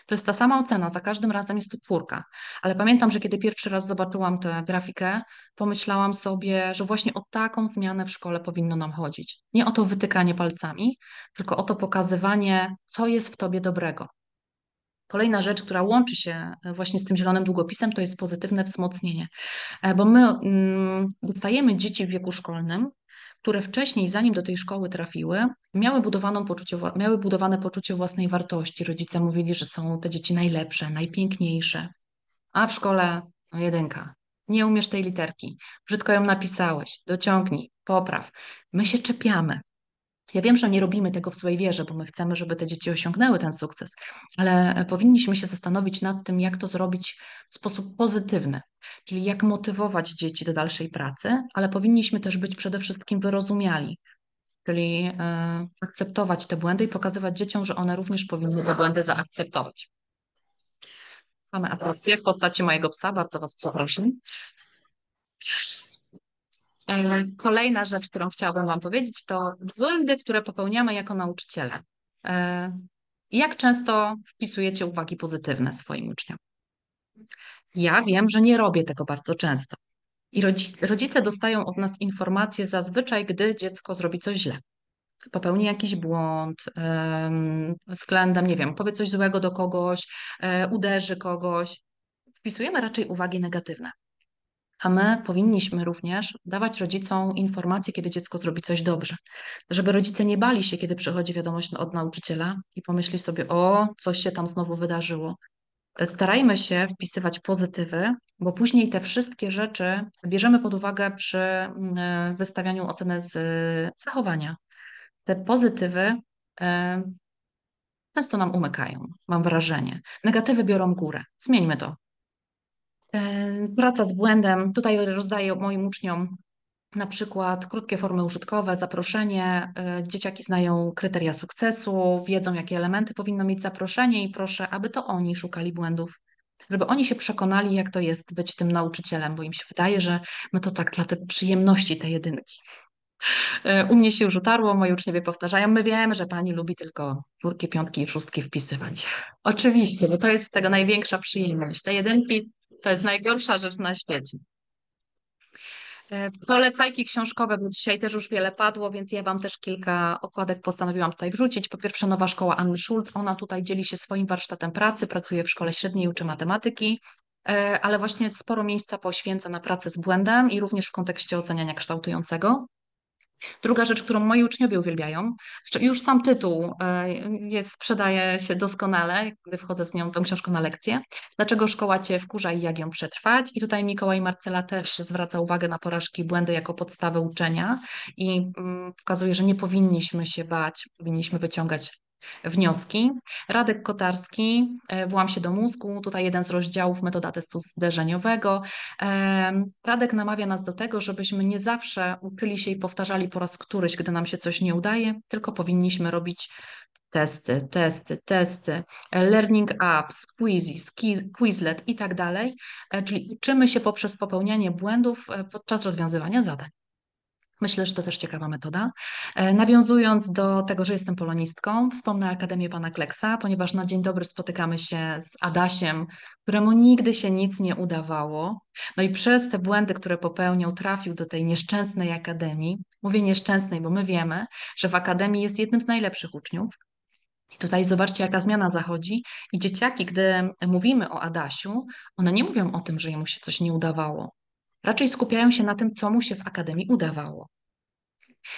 to jest ta sama ocena, za każdym razem jest to czwórka. Ale pamiętam, że kiedy pierwszy raz zobaczyłam tę grafikę, pomyślałam sobie, że właśnie o taką zmianę w szkole powinno nam chodzić. Nie o to wytykanie palcami, tylko o to pokazywanie, co jest w tobie dobrego. Kolejna rzecz, która łączy się e, właśnie z tym zielonym długopisem, to jest pozytywne wzmocnienie, e, bo my mm, dostajemy dzieci w wieku szkolnym które wcześniej, zanim do tej szkoły trafiły, miały, budowaną poczucie, miały budowane poczucie własnej wartości. Rodzice mówili, że są te dzieci najlepsze, najpiękniejsze, a w szkole no jedynka. Nie umiesz tej literki, brzydko ją napisałeś, dociągnij, popraw. My się czepiamy, ja wiem, że nie robimy tego w złej wierze, bo my chcemy, żeby te dzieci osiągnęły ten sukces, ale e, powinniśmy się zastanowić nad tym, jak to zrobić w sposób pozytywny, czyli jak motywować dzieci do dalszej pracy, ale powinniśmy też być przede wszystkim wyrozumiali, czyli e, akceptować te błędy i pokazywać dzieciom, że one również powinny te błędy zaakceptować. Mamy atrakcję w postaci mojego psa, bardzo Was przepraszam. E, kolejna rzecz, którą chciałabym Wam powiedzieć, to błędy, które popełniamy jako nauczyciele. E, jak często wpisujecie uwagi pozytywne swoim uczniom? Ja wiem, że nie robię tego bardzo często. I rodzice dostają od nas informacje zazwyczaj, gdy dziecko zrobi coś źle. Popełni jakiś błąd um, względem, nie wiem, powie coś złego do kogoś, um, uderzy kogoś. Wpisujemy raczej uwagi negatywne a my powinniśmy również dawać rodzicom informacje, kiedy dziecko zrobi coś dobrze. Żeby rodzice nie bali się, kiedy przychodzi wiadomość od nauczyciela i pomyśli sobie, o, coś się tam znowu wydarzyło. Starajmy się wpisywać pozytywy, bo później te wszystkie rzeczy bierzemy pod uwagę przy mm, e, wystawianiu oceny z e, zachowania. Te pozytywy e, często nam umykają, mam wrażenie. Negatywy biorą górę. Zmieńmy to. E, praca z błędem. Tutaj rozdaję moim uczniom na przykład krótkie formy użytkowe, zaproszenie. E, dzieciaki znają kryteria sukcesu, wiedzą, jakie elementy powinno mieć zaproszenie i proszę, aby to oni szukali błędów. Żeby oni się przekonali, jak to jest być tym nauczycielem, bo im się wydaje, że my to tak dla tej przyjemności, te jedynki. E, u mnie się już utarło, moi uczniowie powtarzają, my wiemy, że pani lubi tylko czwórki, piątki i szóstki wpisywać. Oczywiście, bo to jest z tego największa przyjemność. Te jedynki to jest najgorsza rzecz na świecie. E, polecajki książkowe, bo dzisiaj też już wiele padło, więc ja Wam też kilka okładek postanowiłam tutaj wrzucić. Po pierwsze, nowa szkoła Anny Schulz. Ona tutaj dzieli się swoim warsztatem pracy, pracuje w szkole średniej, uczy matematyki, e, ale właśnie sporo miejsca poświęca na pracę z błędem i również w kontekście oceniania kształtującego. Druga rzecz, którą moi uczniowie uwielbiają, znaczy już sam tytuł e, jest, sprzedaje się doskonale, gdy wchodzę z nią tą książką na lekcję. Dlaczego szkoła Cię wkurza i jak ją przetrwać? I tutaj Mikołaj Marcela też zwraca uwagę na porażki i błędy jako podstawę uczenia i mm, pokazuje, że nie powinniśmy się bać, powinniśmy wyciągać wnioski. Radek Kotarski, e, Włam się do mózgu, tutaj jeden z rozdziałów metoda testu zderzeniowego. E, Radek namawia nas do tego, żebyśmy nie zawsze uczyli się i powtarzali po raz któryś, gdy nam się coś nie udaje, tylko powinniśmy robić testy, testy, testy, e, learning apps, quizzes, quizlet i tak dalej, czyli uczymy się poprzez popełnianie błędów podczas rozwiązywania zadań. Myślę, że to też ciekawa metoda. E, nawiązując do tego, że jestem polonistką, wspomnę Akademię Pana Kleksa, ponieważ na dzień dobry spotykamy się z Adasiem, któremu nigdy się nic nie udawało. No i przez te błędy, które popełnił, trafił do tej nieszczęsnej akademii. Mówię nieszczęsnej, bo my wiemy, że w akademii jest jednym z najlepszych uczniów, i tutaj zobaczcie, jaka zmiana zachodzi. I dzieciaki, gdy mówimy o Adasiu, one nie mówią o tym, że jemu się coś nie udawało. Raczej skupiają się na tym, co mu się w akademii udawało.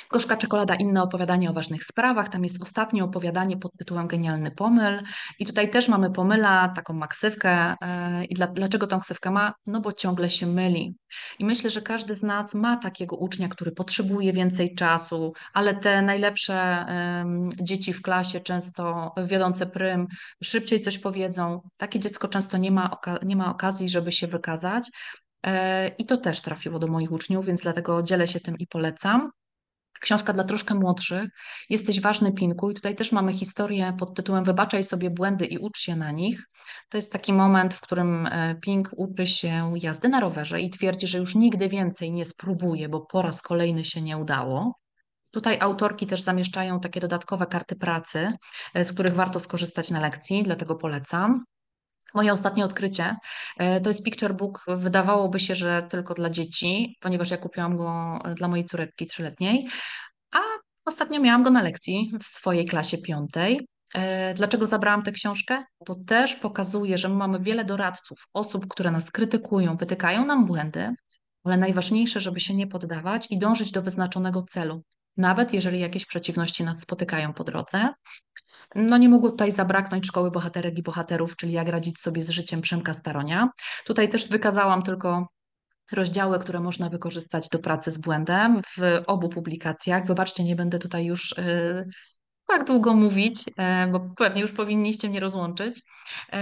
Gorzka czekolada, inne opowiadanie o ważnych sprawach. Tam jest ostatnie opowiadanie pod tytułem Genialny pomyl. I tutaj też mamy pomyla, taką maksywkę. E, I dla, dlaczego tą ksywkę ma? No bo ciągle się myli. I myślę, że każdy z nas ma takiego ucznia, który potrzebuje więcej czasu, ale te najlepsze um, dzieci w klasie, często wiodące prym, szybciej coś powiedzą. Takie dziecko często nie ma, nie ma okazji, żeby się wykazać. E, I to też trafiło do moich uczniów, więc dlatego dzielę się tym i polecam. Książka dla troszkę młodszych. Jesteś ważny, Pinku. I tutaj też mamy historię pod tytułem Wybaczaj sobie błędy i ucz się na nich. To jest taki moment, w którym e, Pink uczy się jazdy na rowerze i twierdzi, że już nigdy więcej nie spróbuje, bo po raz kolejny się nie udało. Tutaj autorki też zamieszczają takie dodatkowe karty pracy, e, z których warto skorzystać na lekcji, dlatego polecam. Moje ostatnie odkrycie e, to jest Picture Book. Wydawałoby się, że tylko dla dzieci, ponieważ ja kupiłam go e, dla mojej córeczki trzyletniej, a ostatnio miałam go na lekcji w swojej klasie piątej. E, dlaczego zabrałam tę książkę? Bo też pokazuje, że mamy wiele doradców, osób, które nas krytykują, wytykają nam błędy, ale najważniejsze, żeby się nie poddawać i dążyć do wyznaczonego celu, nawet jeżeli jakieś przeciwności nas spotykają po drodze. No nie mogło tutaj zabraknąć szkoły bohaterek i bohaterów, czyli jak radzić sobie z życiem Przemka Staronia. Tutaj też wykazałam tylko rozdziały, które można wykorzystać do pracy z błędem w obu publikacjach. Wybaczcie, nie będę tutaj już yy, tak długo mówić, y, bo pewnie już powinniście mnie rozłączyć.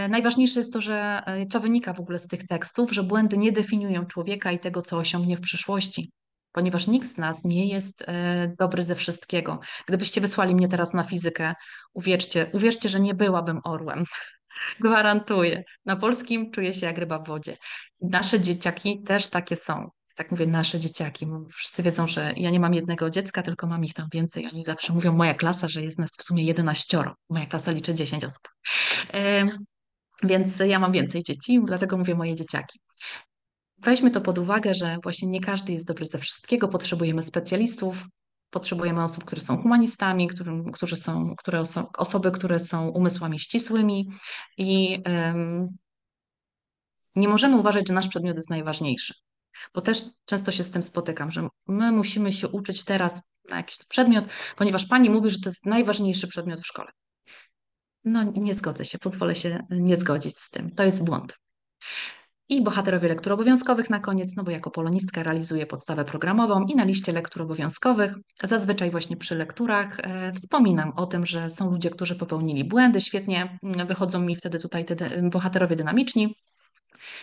Y, najważniejsze jest to, że y, co wynika w ogóle z tych tekstów, że błędy nie definiują człowieka i tego, co osiągnie w przyszłości ponieważ nikt z nas nie jest e, dobry ze wszystkiego. Gdybyście wysłali mnie teraz na fizykę, uwierzcie, uwierzcie że nie byłabym orłem. Gwarantuję. Na polskim czuję się jak ryba w wodzie. Nasze dzieciaki też takie są. Tak mówię, nasze dzieciaki. Wszyscy wiedzą, że ja nie mam jednego dziecka, tylko mam ich tam więcej. Oni zawsze mówią, moja klasa, że jest nas w sumie 11. Moja klasa liczy 10 osób. Więc ja mam więcej dzieci, dlatego mówię moje dzieciaki. Weźmy to pod uwagę, że właśnie nie każdy jest dobry ze wszystkiego, potrzebujemy specjalistów, potrzebujemy osób, które są humanistami, którym, którzy są, które oso osoby, które są umysłami ścisłymi i nie możemy uważać, że nasz przedmiot jest najważniejszy. Bo też często się z tym spotykam, że my musimy się uczyć teraz na jakiś przedmiot, ponieważ pani mówi, że to jest najważniejszy przedmiot w szkole. No, nie zgodzę się, pozwolę się nie zgodzić z tym. To jest błąd. I bohaterowie lektur obowiązkowych na koniec, no bo jako polonistka realizuję podstawę programową i na liście lektur obowiązkowych zazwyczaj właśnie przy lekturach e, wspominam o tym, że są ludzie, którzy popełnili błędy, świetnie mm, wychodzą mi wtedy tutaj te dy, bohaterowie dynamiczni,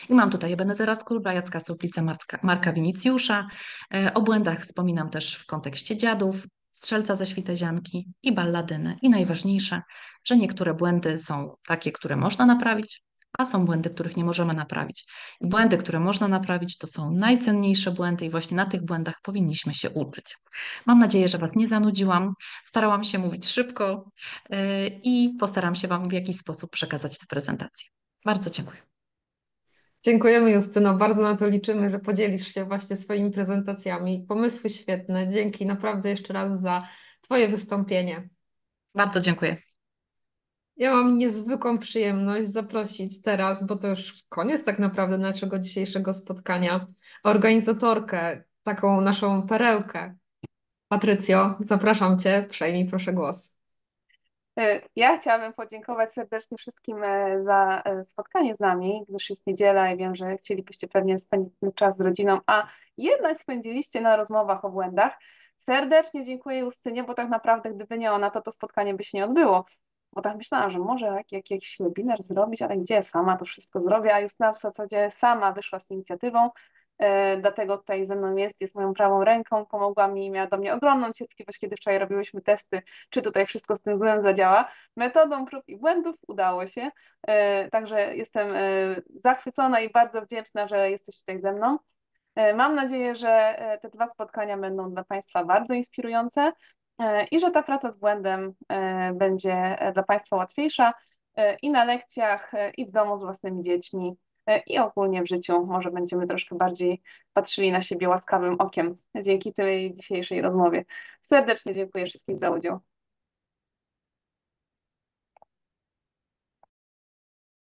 i mam tutaj Ebenezera Skurba, Jacka Soplica, Marka, Marka Winicjusza. E, o błędach wspominam też w kontekście dziadów, strzelca ze świtezianki i balladynę. I najważniejsze, że niektóre błędy są takie, które można naprawić, a są błędy, których nie możemy naprawić. I błędy, które można naprawić, to są najcenniejsze błędy i właśnie na tych błędach powinniśmy się uczyć. Mam nadzieję, że Was nie zanudziłam. Starałam się mówić szybko y, i postaram się Wam w jakiś sposób przekazać tę prezentację. Bardzo dziękuję. Dziękujemy Justyno, bardzo na to liczymy, że podzielisz się właśnie swoimi prezentacjami. Pomysły świetne, dzięki naprawdę jeszcze raz za Twoje wystąpienie. Bardzo dziękuję. Ja mam niezwykłą przyjemność zaprosić teraz, bo to już koniec tak naprawdę naszego dzisiejszego spotkania, organizatorkę, taką naszą perełkę. Patrycjo, zapraszam Cię, przejmij proszę głos. E, ja chciałabym podziękować serdecznie wszystkim e, za e, spotkanie z nami, gdyż jest niedziela i wiem, że chcielibyście pewnie spędzić czas z rodziną, a jednak spędziliście na rozmowach o błędach. Serdecznie dziękuję Justynie, bo tak naprawdę gdyby nie ona, to to spotkanie by się nie odbyło. Bo tak myślałam, że może jak, jak, jakiś webinar zrobić, ale gdzie sama to wszystko zrobię, a Justyna w zasadzie sama wyszła z inicjatywą, e, dlatego tutaj ze mną jest, jest moją prawą ręką, pomogła mi i miała do mnie ogromną cierpliwość, kiedy wczoraj robiłyśmy testy, czy tutaj wszystko z tym złem zadziała. Metodą prób i błędów udało się, e, także jestem e, zachwycona i bardzo wdzięczna, że jesteś tutaj ze mną. E, mam nadzieję, że e, te dwa spotkania będą dla Państwa bardzo inspirujące. E, i że ta praca z błędem e, będzie e, dla Państwa łatwiejsza i na lekcjach, i w domu z własnymi dziećmi, i ogólnie w życiu. Może będziemy troszkę bardziej patrzyli na siebie łaskawym okiem dzięki tej dzisiejszej rozmowie. Serdecznie dziękuję wszystkim za udział.